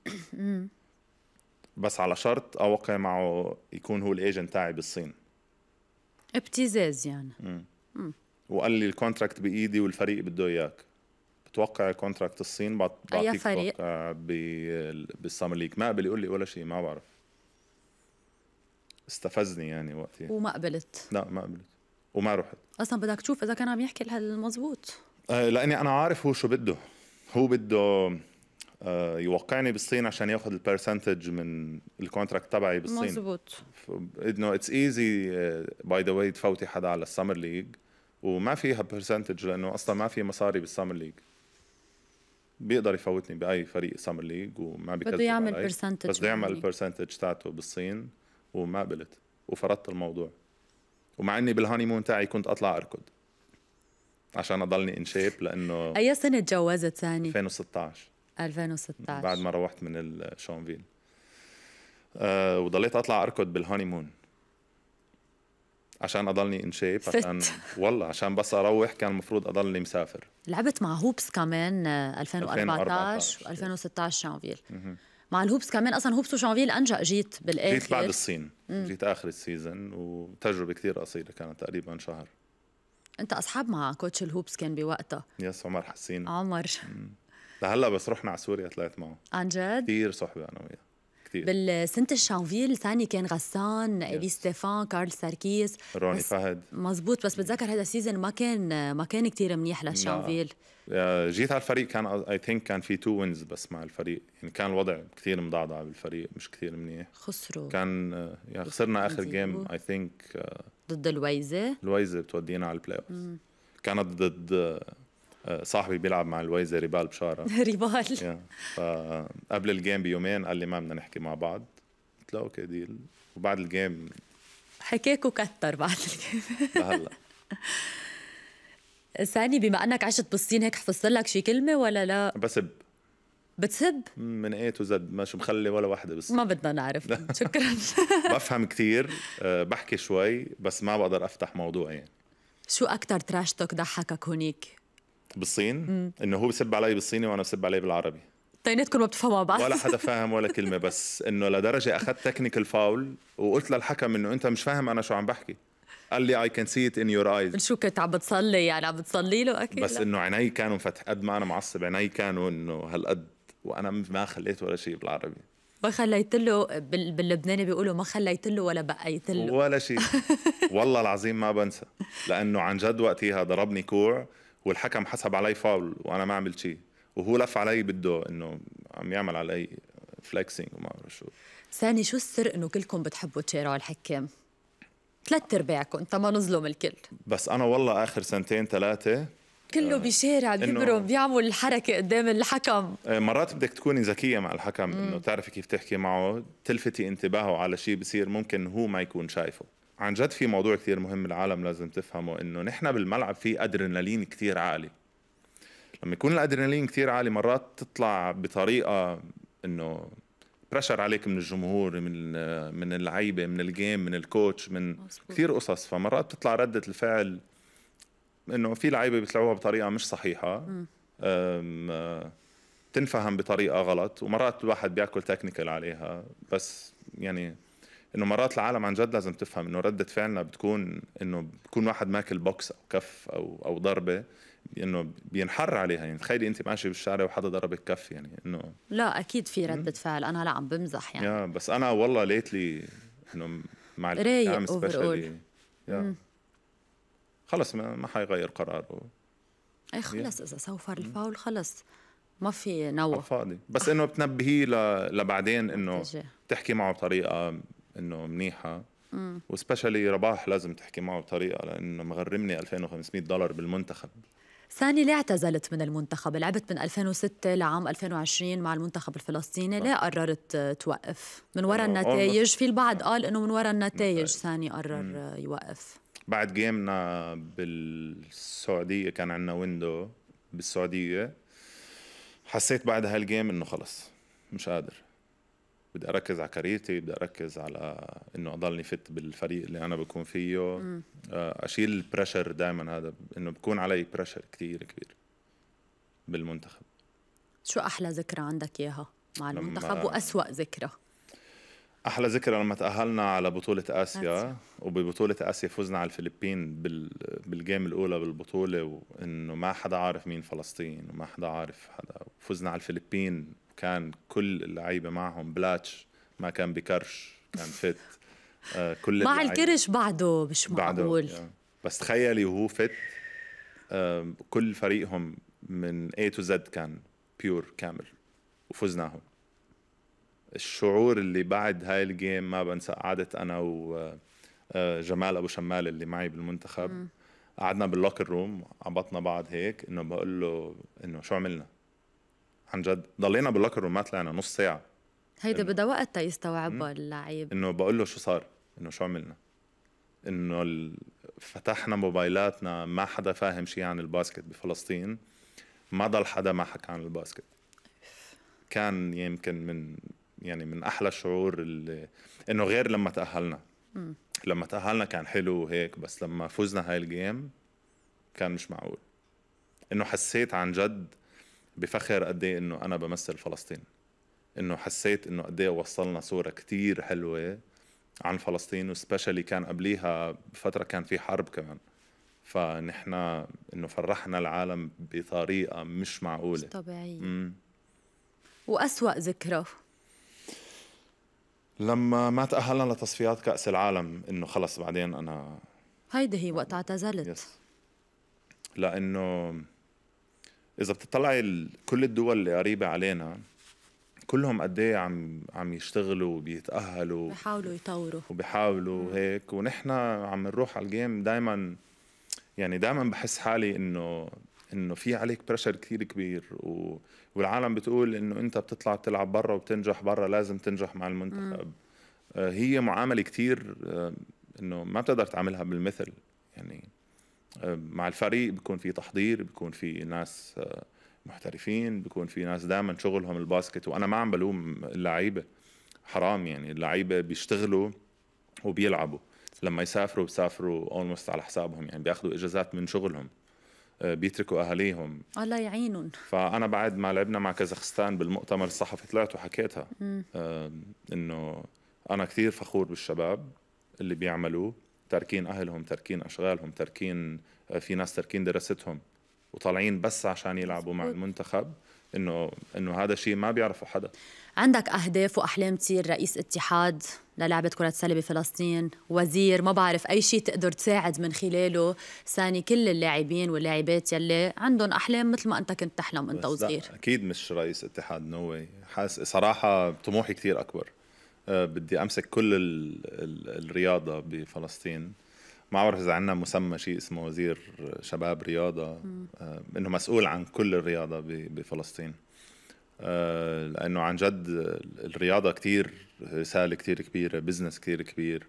بس على شرط اوقع معه يكون هو الايجنت تاعي بالصين ابتزاز يعني مم. مم. وقال لي الكونتراكت بايدي والفريق بده اياك بتوقع كونتراكت الصين بعطيك فريق آه، بالسامر ليج ما قبل يقول لي ولا شيء ما بعرف استفزني يعني وقتها وما قبلت لا ما قبلت وما رحت اصلا بدك تشوف اذا كان عم يحكي المضبوط آه لاني انا عارف هو شو بده هو بده آه، يوقعني بالصين عشان ياخذ البرسنتج من الكونتراكت تبعي بالصين مزبوط انه اتس ايزي باي ذا واي تفوتي حدا على السمر ليج وما فيها برسنتج لانه اصلا ما في مصاري بالسمر ليج بيقدر يفوتني باي فريق سامر ليج وما بكذب بده يعمل برسنتج بس بده يعمل البرسنتج تاعته بالصين وما قبلت وفرضت الموضوع ومع اني بالهاني مون تاعي كنت اطلع اركض عشان اضلني ان شيب لانه اي سنه تجوزت ثاني 2016 2016 بعد ما روحت من الشونفيل أه وضليت اطلع اركض بالهاني مون عشان اضلني ان شيب عشان والله عشان بس اروح كان المفروض اضلني مسافر لعبت مع هوبس كمان 2014 و2016 شانفيل مع الهوبس كمان اصلا هوبس وشانفيل انجا جيت بالاخر جيت بعد الصين مم. جيت اخر السيزون وتجربه كثير قصيره كانت تقريبا شهر انت اصحاب مع كوتش الهوبس كان بوقتها يس عمر حسين عمر لهلا بس رحنا على سوريا طلعت معه عن جد؟ كثير صحبه انا وياه كثير بالسنه الشانفيل الثاني كان غسان الي ستيفان كارل ساركيس روني فهد مزبوط بس بتذكر هذا السيزون ما كان ما كان كثير منيح للشانفيل جيت على الفريق كان اي ثينك كان في تو وينز بس مع الفريق يعني كان الوضع كثير مضعضع بالفريق مش كثير منيح خسروا كان يعني خسرنا اخر جيم اي ثينك ضد الويزه الويزه بتودينا على البلاي اوف كانت ضد صاحبي بيلعب مع الويزه ريبال بشاره ريبال فقبل الجيم بيومين قال لي ما بدنا نحكي مع بعض قلت له اوكي ديل وبعد الجيم حكاك وكتر بعد الجيم لهلا ساني بما انك عشت بالصين هيك حفظت لك شي كلمه ولا لا؟ بسب بتسب؟ من اي تو زد مش مخلي ولا واحدة بس ما بدنا نعرف شكرا بفهم كثير آه، بحكي شوي بس ما بقدر افتح موضوع يعني شو اكثر تراش توك ضحكك هونيك؟ بالصين انه هو بسب علي بالصيني وانا بسب عليه بالعربي اثنيناتكم ما بتفهموا بعض ولا حدا فاهم ولا كلمه بس انه لدرجه اخذت تكنيكال فاول وقلت للحكم انه انت مش فاهم انا شو عم بحكي قال لي اي كان سي ات ان يور ايز شو كنت عم بتصلي يعني عم بتصلي له اكيد بس انه عيني كانوا مفتح قد ما انا معصب عيني كانوا انه هالقد وانا ما خليت ولا شيء بالعربي ما خليت له باللبناني بيقولوا ما خليت له ولا بقيت له ولا شيء والله العظيم ما بنسى لانه عن جد وقتها ضربني كوع والحكم حسب علي فاول وانا ما عملت شيء وهو لف علي بده انه عم يعمل علي فليكسينج وما بعرف شو ثاني شو السر انه كلكم بتحبوا على الحكام ثلاث ارباعكم تما ما نظلم الكل بس انا والله اخر سنتين ثلاثه كله آه، بيشارع بيبرم بيعمل الحركه قدام الحكم آه، مرات بدك تكوني ذكيه مع الحكم انه تعرفي كيف تحكي معه تلفتي انتباهه على شيء بصير ممكن هو ما يكون شايفه عن جد في موضوع كثير مهم العالم لازم تفهمه انه نحن بالملعب في ادرينالين كثير عالي لما يكون الادرينالين كثير عالي مرات تطلع بطريقه انه بريشر عليك من الجمهور من من اللعيبه من الجيم من الكوتش من كثير قصص فمرات بتطلع رده الفعل انه في لعيبه بيطلعوها بطريقه مش صحيحه تنفهم بطريقه غلط ومرات الواحد بياكل تكنيكال عليها بس يعني انه مرات العالم عن جد لازم تفهم انه رده فعلنا بتكون انه بكون واحد ماكل بوكس او كف او او ضربه انه بينحر عليها يعني تخيلي انت ماشي بالشارع وحدا ضربك كف يعني انه لا اكيد في رده فعل انا لا عم بمزح يعني يا بس انا والله ليتلي انه مع رايق اوفر خلص ما, ما حيغير قراره اي خلص اذا سوفر الفاول خلص ما في نوع فاضي بس انه بتنبهيه لبعدين انه تحكي معه بطريقه انه منيحه وسبيشلي رباح لازم تحكي معه بطريقه لانه مغرمني 2500 دولار بالمنتخب ثاني ليه اعتزلت من المنتخب؟ لعبت من 2006 لعام 2020 مع المنتخب الفلسطيني، ليه قررت توقف؟ من وراء النتائج في البعض قال انه من وراء النتائج ثاني قرر يوقف بعد جيمنا بالسعوديه كان عندنا ويندو بالسعوديه حسيت بعد هالجيم انه خلص مش قادر بدي اركز على كاريرتي بدي اركز على انه اضلني فت بالفريق اللي انا بكون فيه مم. آه، اشيل البريشر دائما هذا انه بكون علي بريشر كثير كبير بالمنتخب شو احلى ذكرى عندك اياها مع المنتخب واسوا ذكرى احلى ذكرى لما تاهلنا على بطوله اسيا أسيا. وببطوله اسيا فزنا على الفلبين بال... بالجيم الاولى بالبطوله وانه ما حدا عارف مين فلسطين وما حدا عارف حدا فزنا على الفلبين كان كل اللعيبه معهم بلاتش ما كان بكرش كان فت آه، كل مع الكرش بعده مش معقول بعده آه. بس تخيلي وهو فت آه، كل فريقهم من اي تو زد كان بيور كامل وفزناهم الشعور اللي بعد هاي الجيم ما بنسى قعدت انا وجمال ابو شمال اللي معي بالمنتخب قعدنا باللوكر روم عبطنا بعض هيك انه بقول له انه شو عملنا عن جد ضلينا باللوكر روم ما طلعنا نص ساعه هيدا بدها وقت يستوعبها اللعيب انه بقول له شو صار انه شو عملنا انه ال... فتحنا موبايلاتنا ما حدا فاهم شيء عن الباسكت بفلسطين ما ضل حدا ما حكى عن الباسكت كان يمكن من يعني من احلى الشعور اللي انه غير لما تاهلنا م. لما تاهلنا كان حلو وهيك بس لما فزنا هاي الجيم كان مش معقول انه حسيت عن جد بفخر قد ايه انه انا بمثل فلسطين انه حسيت انه قد ايه وصلنا صوره كتير حلوه عن فلسطين وسبيشلي كان قبليها فتره كان في حرب كمان فنحن انه فرحنا العالم بطريقه مش معقوله مش طبيعيه مم. واسوا ذكرى لما ما تاهلنا لتصفيات كاس العالم انه خلص بعدين انا هيدي هي وقت اعتزلت يس. لانه اذا بتطلعي كل الدول اللي قريبه علينا كلهم قد ايه عم عم يشتغلوا وبيتاهلوا بيحاولوا يطوروا وبيحاولوا هيك ونحن عم نروح على الجيم دائما يعني دائما بحس حالي انه انه في عليك بريشر كثير كبير و... والعالم بتقول انه انت بتطلع بتلعب برا وبتنجح برا لازم تنجح مع المنتخب آه، هي معامله كثير آه، انه ما بتقدر تعملها بالمثل يعني آه، مع الفريق بيكون في تحضير بيكون في ناس آه، محترفين بيكون في ناس دائما شغلهم الباسكت وانا ما عم بلوم اللعيبه حرام يعني اللعيبه بيشتغلوا وبيلعبوا لما يسافروا بيسافروا اولموست على حسابهم يعني بياخذوا اجازات من شغلهم آه، بيتركوا اهاليهم الله يعينهم فانا بعد ما لعبنا مع كازاخستان بالمؤتمر الصحفي طلعت وحكيتها انه انا كثير فخور بالشباب اللي بيعملوه تاركين اهلهم تاركين اشغالهم تاركين آه، في ناس تاركين دراستهم وطالعين بس عشان يلعبوا مع المنتخب انه انه هذا شيء ما بيعرفه حدا عندك اهداف واحلام تصير رئيس اتحاد للعبة كرة سلة بفلسطين وزير ما بعرف أي شيء تقدر تساعد من خلاله ثاني كل اللاعبين واللاعبات يلي عندهم أحلام مثل ما أنت كنت تحلم أنت وصغير أكيد مش رئيس اتحاد نو حاس صراحة طموحي كثير أكبر آه، بدي امسك كل الـ الـ الرياضه بفلسطين ما بعرف اذا عندنا مسمى شيء اسمه وزير شباب رياضه آه، انه مسؤول عن كل الرياضه بفلسطين آه، لانه عن جد الرياضه كثير رساله كثير كبيره بزنس كثير كبير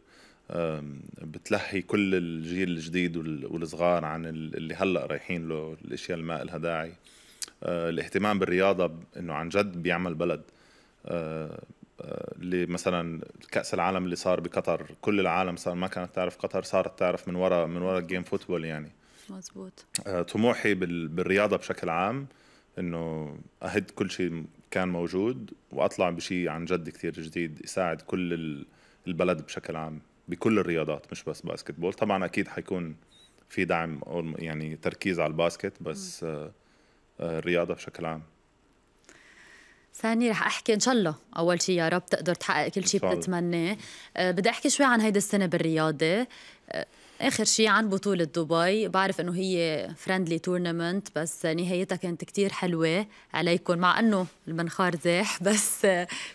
بتلهي كل الجيل الجديد والصغار عن اللي هلا رايحين له الاشياء اللي ما لها داعي الاهتمام بالرياضه انه عن جد بيعمل بلد آه، اللي مثلا كاس العالم اللي صار بقطر كل العالم صار ما كانت تعرف قطر صارت تعرف من وراء من وراء الجيم فوتبول يعني مزبوط آه، طموحي بالرياضه بشكل عام انه اهد كل شيء كان موجود واطلع بشيء عن جد كثير جديد يساعد كل البلد بشكل عام بكل الرياضات مش بس باسكتبول طبعا اكيد حيكون في دعم يعني تركيز على الباسكت بس آه، الرياضه بشكل عام ثاني رح احكي ان شاء الله اول شيء يا رب تقدر تحقق كل شيء بتتمناه أه، بدي احكي شوي عن هيدي السنه بالرياضه أه، اخر شيء عن بطوله دبي بعرف انه هي فريندلي تورنمنت بس نهايتها كانت كتير حلوه عليكم مع انه المنخار زاح بس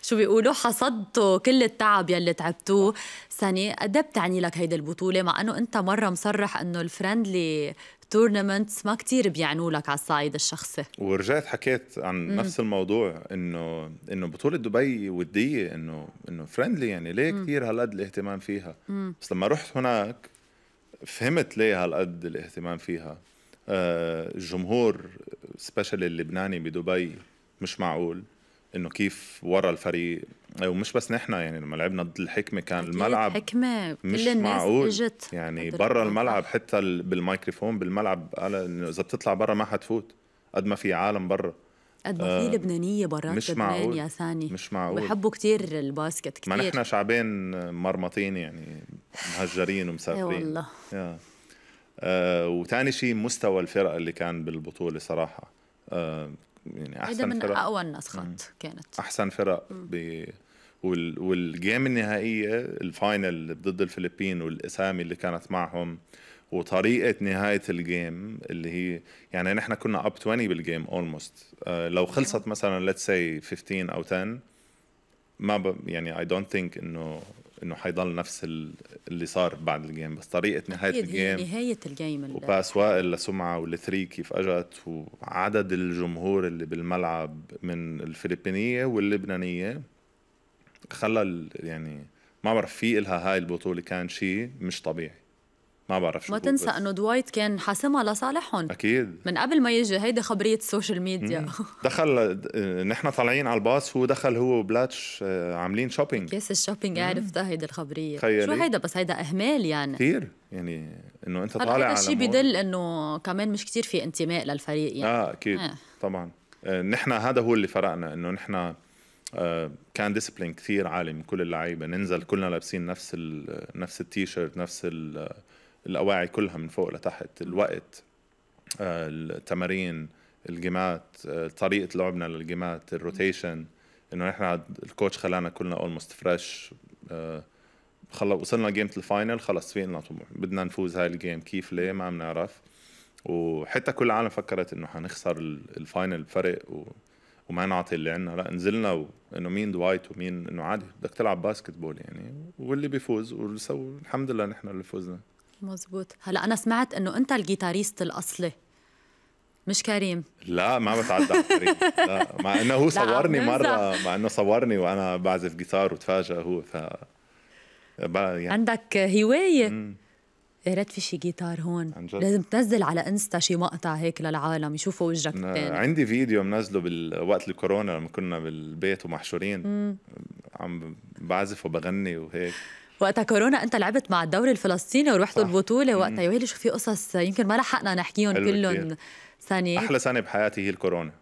شو بيقولوا حصدتوا كل التعب يلي تعبتوه سنه قد بتعني لك هيدي البطوله مع انه انت مره مصرح انه الفريندلي تورنمنتس ما كتير بيعنوا لك على الصعيد الشخصي ورجعت حكيت عن مم. نفس الموضوع انه انه بطوله دبي وديه انه انه فريندلي يعني ليه كثير هالقد الاهتمام فيها مم. بس لما رحت هناك فهمت ليه هالقد الاهتمام فيها آه، الجمهور سبيشالي اللبناني بدبي مش معقول انه كيف ورا الفريق ومش أيوة، بس نحن يعني لما لعبنا ضد الحكمه كان الملعب حكمه مش كل الناس معقول اجت يعني برا الملعب حتى بالميكروفون بالملعب قال انه اذا بتطلع برا ما حتفوت قد ما في عالم برا قد ما في آه لبنانيه برات مش لبنان معقول. يا ثاني مش معقول بحبوا كتير الباسكت كتير ما نحن شعبين مرمطين يعني مهجرين ومسافرين اي والله يا. آه وثاني شيء مستوى الفرق اللي كان بالبطوله صراحه آه يعني احسن من فرق اقوى الناس خط كانت احسن فرق ب وال... والجيم النهائيه الفاينل ضد الفلبين والاسامي اللي كانت معهم آه وطريقه نهايه الجيم اللي هي يعني نحن كنا اب 20 بالجيم اولموست لو خلصت مثلا ليتس سي 15 او 10 ما ب يعني اي دونت ثينك انه انه حيضل نفس اللي صار بعد الجيم بس طريقه نهايه الجيم نهايه الجيم وباس وائل لسمعه والثري كيف اجت وعدد الجمهور اللي بالملعب من الفلبينيه واللبنانيه خلى يعني ما بعرف في إلها هاي البطوله كان شيء مش طبيعي ما بعرف شو ما تنسى انه دوايت كان حاسمها لصالحهم اكيد من قبل ما يجي هيدي خبريه السوشيال ميديا دخل نحن طالعين على الباص هو دخل هو وبلاتش آه، عاملين شوبينج كيس الشوبينج عرفت هيدي الخبريه خيالي. شو هيدا بس هيدا اهمال يعني كثير يعني انه انت طالع على الشيء بدل انه كمان مش كثير في انتماء للفريق يعني اه اكيد آه. طبعا آه، نحن هذا هو اللي فرقنا انه نحن آه، كان ديسبلين كثير عالي من كل اللعيبه ننزل كلنا لابسين نفس الـ نفس التيشيرت نفس ال الاواعي كلها من فوق لتحت الوقت آه، التمارين الجيمات آه، طريقه لعبنا للجيمات الروتيشن انه نحن الكوتش خلانا كلنا اولموست آه، فريش خلص وصلنا جيمة الفاينل خلص في لنا طموح بدنا نفوز هاي الجيم كيف ليه ما بنعرف وحتى كل العالم فكرت انه حنخسر الفاينل بفرق و... وما نعطي اللي عندنا لا نزلنا و... انه مين دوايت ومين انه عادي بدك تلعب باسكت بول يعني واللي بيفوز الحمد لله نحن اللي فوزنا مزبوط هلا انا سمعت انه انت الجيتاريست الاصلي مش كريم لا ما بتعدى على كريم لا مع انه هو صورني مره مع انه صورني وانا بعزف جيتار وتفاجأ هو ف يعني. عندك هوايه يا ريت في شي جيتار هون عنجد. لازم تنزل على انستا شي مقطع هيك للعالم يشوفوا وجهك الثاني عندي فيديو منزله بالوقت الكورونا لما كنا بالبيت ومحشورين مم. عم بعزف وبغني وهيك وقتها كورونا انت لعبت مع الدوري الفلسطيني ورحتوا البطوله وقتها يا ويلي شو في قصص يمكن ما لحقنا نحكيهم كلهم سنه احلى سنه بحياتي هي الكورونا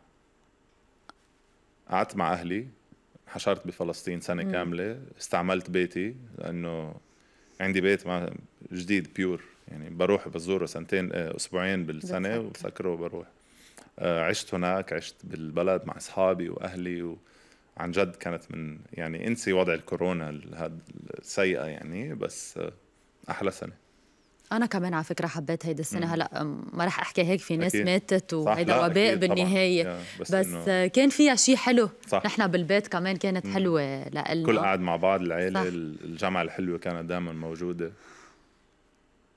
قعدت مع اهلي حشرت بفلسطين سنه مم. كامله استعملت بيتي لانه عندي بيت ما جديد بيور يعني بروح بزوره سنتين آه، اسبوعين بالسنه وبسكره وبروح آه، عشت هناك عشت بالبلد مع اصحابي واهلي و... عن جد كانت من يعني انسي وضع الكورونا السيئه يعني بس احلى سنه انا كمان على فكره حبيت هيدي السنه هلا ما رح احكي هيك في ناس أكيد. ماتت وهيدا وباء بالنهايه بس, بس إنو... كان فيها شيء حلو صح. نحن بالبيت كمان كانت مم. حلوه لإلنا كل قاعد مع بعض العيله صح. الجامعه الحلوه كانت دائما موجوده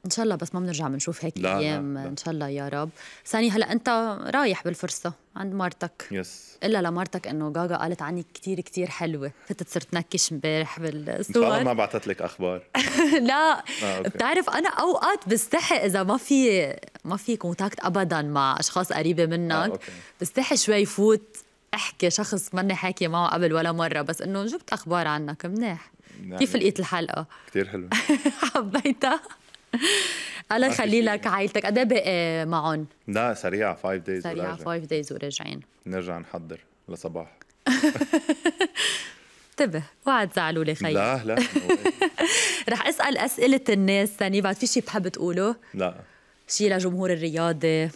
ان شاء الله بس ما بنرجع بنشوف هيك لا ايام لا لا. ان شاء الله يا رب ثاني هلا انت رايح بالفرصه عند مرتك يس الا لمرتك انه جاجا قالت عني كتير كتير حلوه فتت صرت نكش امبارح بالصور ما بعثت لك اخبار لا آه، بتعرف انا اوقات بستحي اذا ما في ما في كونتاكت ابدا مع اشخاص قريبه منك آه، أوكي. بستحي شوي فوت احكي شخص ماني حاكيه معه قبل ولا مره بس انه جبت اخبار عنك منيح يعني كيف لقيت الحلقه كتير حلوه حبيتها الله يخلي لك عائلتك قد ايه باقي معهم؟ لا سريعه 5 دايز سريعه 5 دايز وراجعين نرجع نحضر لصباح انتبه وعد زعلوا لي خيي لا لا رح اسال اسئله الناس ثاني بعد في شيء بحب تقوله؟ لا شيء لجمهور الرياضه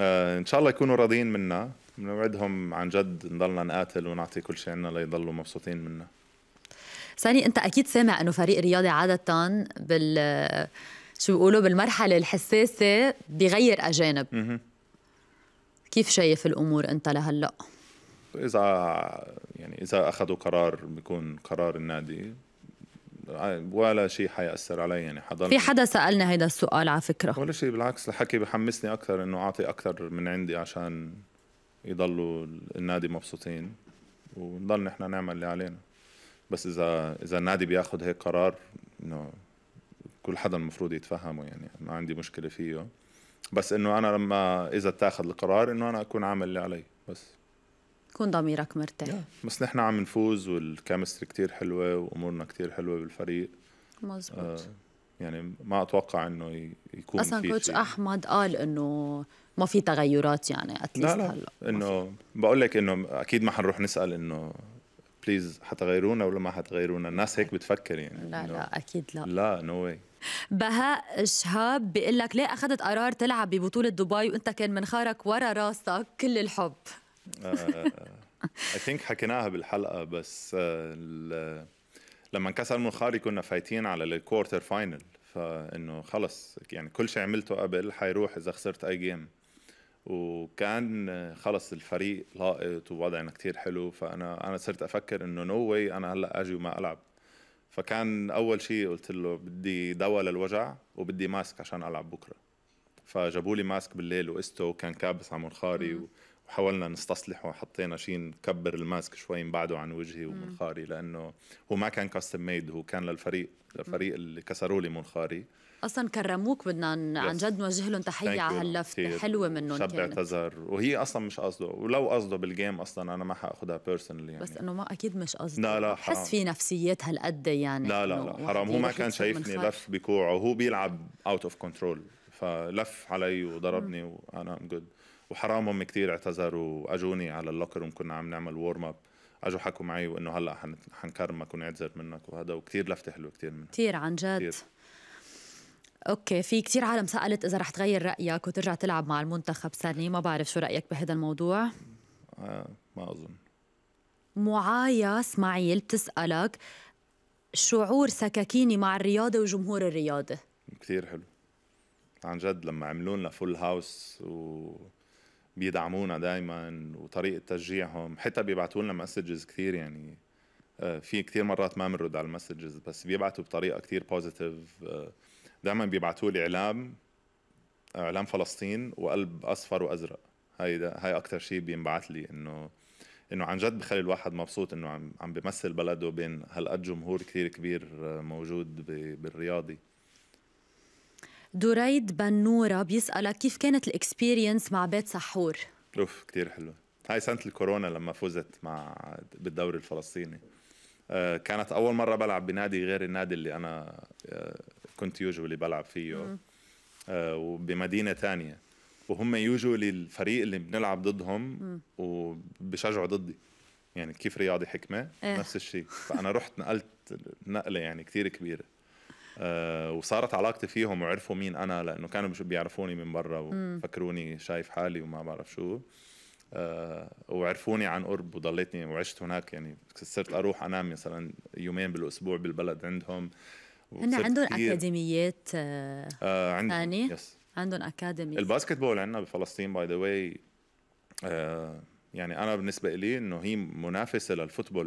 آه ان شاء الله يكونوا راضيين منا بنوعدهم عن جد نضلنا نقاتل ونعطي كل شيء عنا ليضلوا مبسوطين منا ساني انت اكيد سامع انه فريق رياضي عاده بال شو بيقولوا بالمرحله الحساسه بغير اجانب كيف شايف الامور انت لهلا اذا يعني اذا اخذوا قرار بيكون قرار النادي ولا شيء حيأثر علي يعني حضل في حدا سألنا هيدا السؤال على فكرة ولا شيء بالعكس الحكي بحمسني أكثر إنه أعطي أكثر من عندي عشان يضلوا النادي مبسوطين ونضل نحن نعمل اللي علينا بس إذا إذا النادي بياخذ هيك قرار إنه كل حدا المفروض يتفهمه يعني ما عندي مشكله فيه بس انه انا لما اذا اتاخذ القرار انه انا اكون عامل اللي علي بس يكون ضميرك مرتاح yeah. بس نحن عم نفوز والكامستري كتير حلوه وامورنا كتير حلوه بالفريق مزبوط آه يعني ما اتوقع انه يكون اصلا في كوتش احمد قال انه ما في تغيرات يعني اتليست لا لا هلا انه بقول لك انه اكيد ما حنروح نسال انه بليز حتغيرونا ولا ما حتغيرونا الناس هيك بتفكر يعني لا لا اكيد لا لا نو no واي بهاء شهاب بيقول لك ليه اخذت قرار تلعب ببطوله دبي وانت كان منخارك ورا راسك كل الحب اي آه، ثينك حكيناها بالحلقه بس آه، لما انكسر منخاري كنا فايتين على الكوارتر فاينل فانه خلص يعني كل شيء عملته قبل حيروح اذا خسرت اي جيم وكان آه، خلص الفريق لاقط ووضعنا كتير حلو فانا انا صرت افكر انه نو no واي انا هلا اجي وما العب فكان اول شيء قلت له بدي دواء للوجع وبدي ماسك عشان العب بكره فجابوا لي ماسك بالليل وقسته وكان كابس على منخاري وحاولنا نستصلحه وحطينا شيء نكبر الماسك شوي نبعده عن وجهي ومنخاري لانه هو ما كان كاستم ميد هو كان للفريق للفريق اللي كسروا لي منخاري اصلا كرموك بدنا عن جد نوجه لهم تحيه على هاللفته حلوه منهم شاب اعتذر وهي اصلا مش قصده ولو قصده بالجيم اصلا انا ما حاخذها بيرسونلي يعني بس انه ما اكيد مش قصده لا لا حرام بحس في نفسيات هالقد يعني لا لا لا حرام هو ما كان شايفني لف بكوعه وهو بيلعب اوت اوف كنترول فلف علي وضربني وانا ام جود وحرام هم كثير اعتذروا واجوني على اللوكر وكنا كنا عم نعمل وورم اب اجوا حكوا معي وانه هلا حنكرمك ونعتذر منك وهذا وكثير لفته حلوه كثير منه كثير عن جد كتير. اوكي في كثير عالم سالت اذا رح تغير رايك وترجع تلعب مع المنتخب سني ما بعرف شو رايك بهذا الموضوع آه ما اظن معايا اسماعيل بتسالك شعور سكاكيني مع الرياضه وجمهور الرياضه كثير حلو عن جد لما عملوا لنا فول هاوس و بيدعمونا دائما وطريقه تشجيعهم حتى بيبعتوا لنا مسجز كثير يعني آه، في كثير مرات ما بنرد على المسجز بس بيبعتوا بطريقه كثير بوزيتيف دائما بيبعتوا لي اعلام آه، اعلام فلسطين وقلب اصفر وازرق هاي ده هاي اكثر شيء بينبعث لي انه انه عن جد بخلي الواحد مبسوط انه عم عم بمثل بلده بين هالقد جمهور كثير كبير آه، موجود بالرياضي دريد بنورة بيسألك كيف كانت الاكسبيرينس مع بيت سحور؟ اوف كثير حلوة هاي سنة الكورونا لما فزت مع بالدوري الفلسطيني آه، كانت أول مرة بلعب بنادي غير النادي اللي أنا كنت يوجولي بلعب فيه آه وبمدينه ثانيه وهم يوجولي الفريق اللي بنلعب ضدهم وبشجعوا ضدي يعني كيف رياضي حكمه إيه. نفس الشيء فانا رحت نقلت نقله يعني كثير كبيره أه وصارت علاقتي فيهم وعرفوا مين انا لانه كانوا بيعرفوني من برا وفكروني شايف حالي وما بعرف شو أه وعرفوني عن قرب وضليتني وعشت هناك يعني صرت اروح انام مثلا يومين بالاسبوع بالبلد عندهم هن عندهم اكاديميات ثانية آه عندهم يس عندهم اكاديمي الباسكت بول عندنا بفلسطين باي ذا واي يعني انا بالنسبه لي انه هي منافسه للفوتبول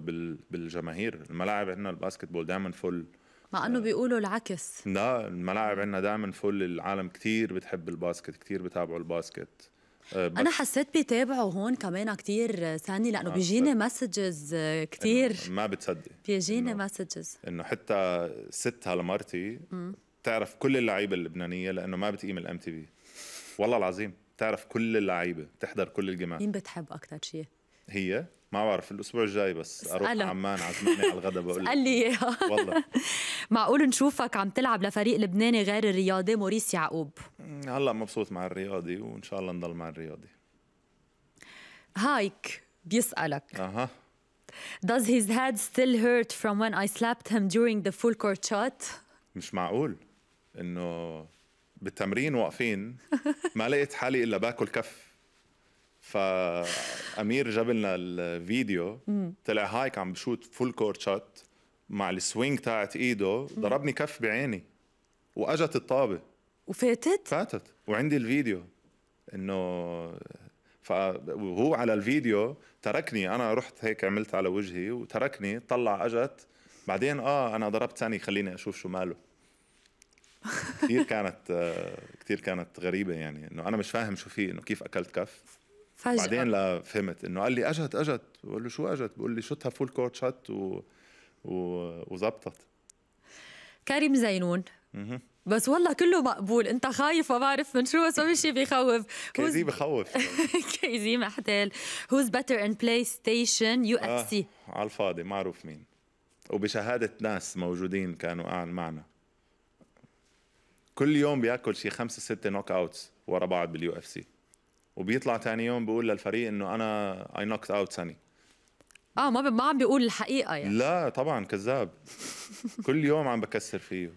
بالجماهير الملاعب عندنا الباسكت بول دائما فل مع آه، انه بيقولوا العكس لا الملاعب عندنا دائما فل العالم كثير بتحب الباسكت كثير بتابعوا الباسكت آه، انا حسيت بيتابعوا هون كمان كثير آه، ثاني لانه آه، بيجيني مسجز كثير ما بتصدق بيجيني مسجز انه حتى ستها لمرتي بتعرف كل اللعيبه اللبنانيه لانه ما بتقيم الام تي في والله العظيم بتعرف كل اللعيبه بتحضر كل الجيمات مين بتحب اكثر شيء هي ما بعرف الاسبوع الجاي بس اروح على عمان عزمني على الغداء بقول لك لي اياها والله معقول نشوفك عم تلعب لفريق لبناني غير الرياضي موريس يعقوب هلا مبسوط مع الرياضي وان شاء الله نضل مع الرياضي هايك بيسألك اها Does his head still hurt from when I slapped him during the full court shot? مش معقول انه بالتمرين واقفين ما لقيت حالي الا باكل كف فامير جاب لنا الفيديو طلع هايك عم بشوت فول كورت شوت مع السوينج تاعت ايده ضربني كف بعيني واجت الطابه وفاتت؟ فاتت وعندي الفيديو انه فهو على الفيديو تركني انا رحت هيك عملت على وجهي وتركني طلع اجت بعدين اه انا ضربت ثاني خليني اشوف شو ماله كثير كانت آه كثير كانت غريبه يعني انه انا مش فاهم شو في انه كيف اكلت كف فجأة بعدين لا فهمت انه قال لي اجت اجت بقول له شو اجت بقول لي شوتها فول كورت شوت و... و... وزبطت كريم زينون بس والله كله مقبول انت خايف ما بعرف من شو بس في شيء بيخوف كيزي بخوف كيزي محتال هوز بيتر ان بلاي ستيشن يو اف سي على الفاضي معروف مين وبشهادة ناس موجودين كانوا قاعد معنا كل يوم بياكل شي خمسة ستة نوك اوتس ورا بعض باليو اف سي وبيطلع تاني يوم بيقول للفريق انه انا اي نوكت اوت سني اه ما ما عم بيقول الحقيقه يعني لا طبعا كذاب كل يوم عم بكسر فيه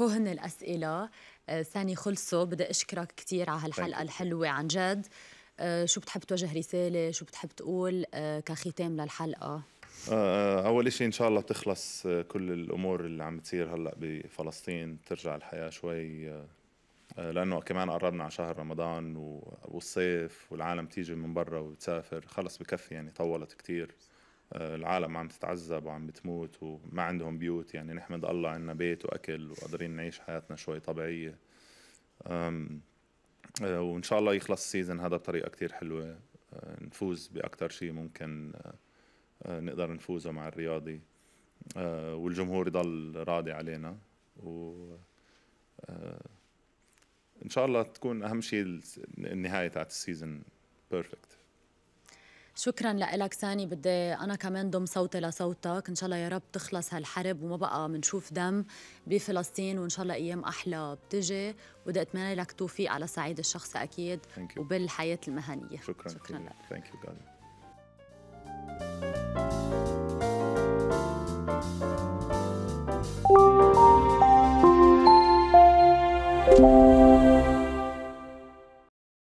هو هن الاسئله آه، ثاني خلصوا بدي اشكرك كثير على هالحلقه الحلوه عن جد آه، شو بتحب توجه رساله شو بتحب تقول آه، كختام للحلقه اول شيء ان شاء الله تخلص كل الامور اللي عم بتصير هلا بفلسطين ترجع الحياه شوي آه، لانه كمان قربنا على شهر رمضان والصيف والعالم تيجي من برا وتسافر خلص بكفي يعني طولت كتير آه، العالم عم تتعذب وعم بتموت وما عندهم بيوت يعني نحمد الله عنا بيت واكل وقادرين نعيش حياتنا شوي طبيعيه آه، وان شاء الله يخلص السيزون هذا بطريقه كتير حلوه نفوز باكثر شيء ممكن نقدر نفوزه مع الرياضي والجمهور يضل راضي علينا و ان شاء الله تكون اهم شيء النهايه تاعت السيزون بيرفكت شكرا لك ساني بدي انا كمان ضم صوتي لصوتك ان شاء الله يا رب تخلص هالحرب وما بقى بنشوف دم بفلسطين وان شاء الله ايام احلى بتجي بدي اتمنى لك توفيق على الصعيد الشخصي اكيد وبالحياه المهنيه شكرا شكرا, شكرا لك ثانك يو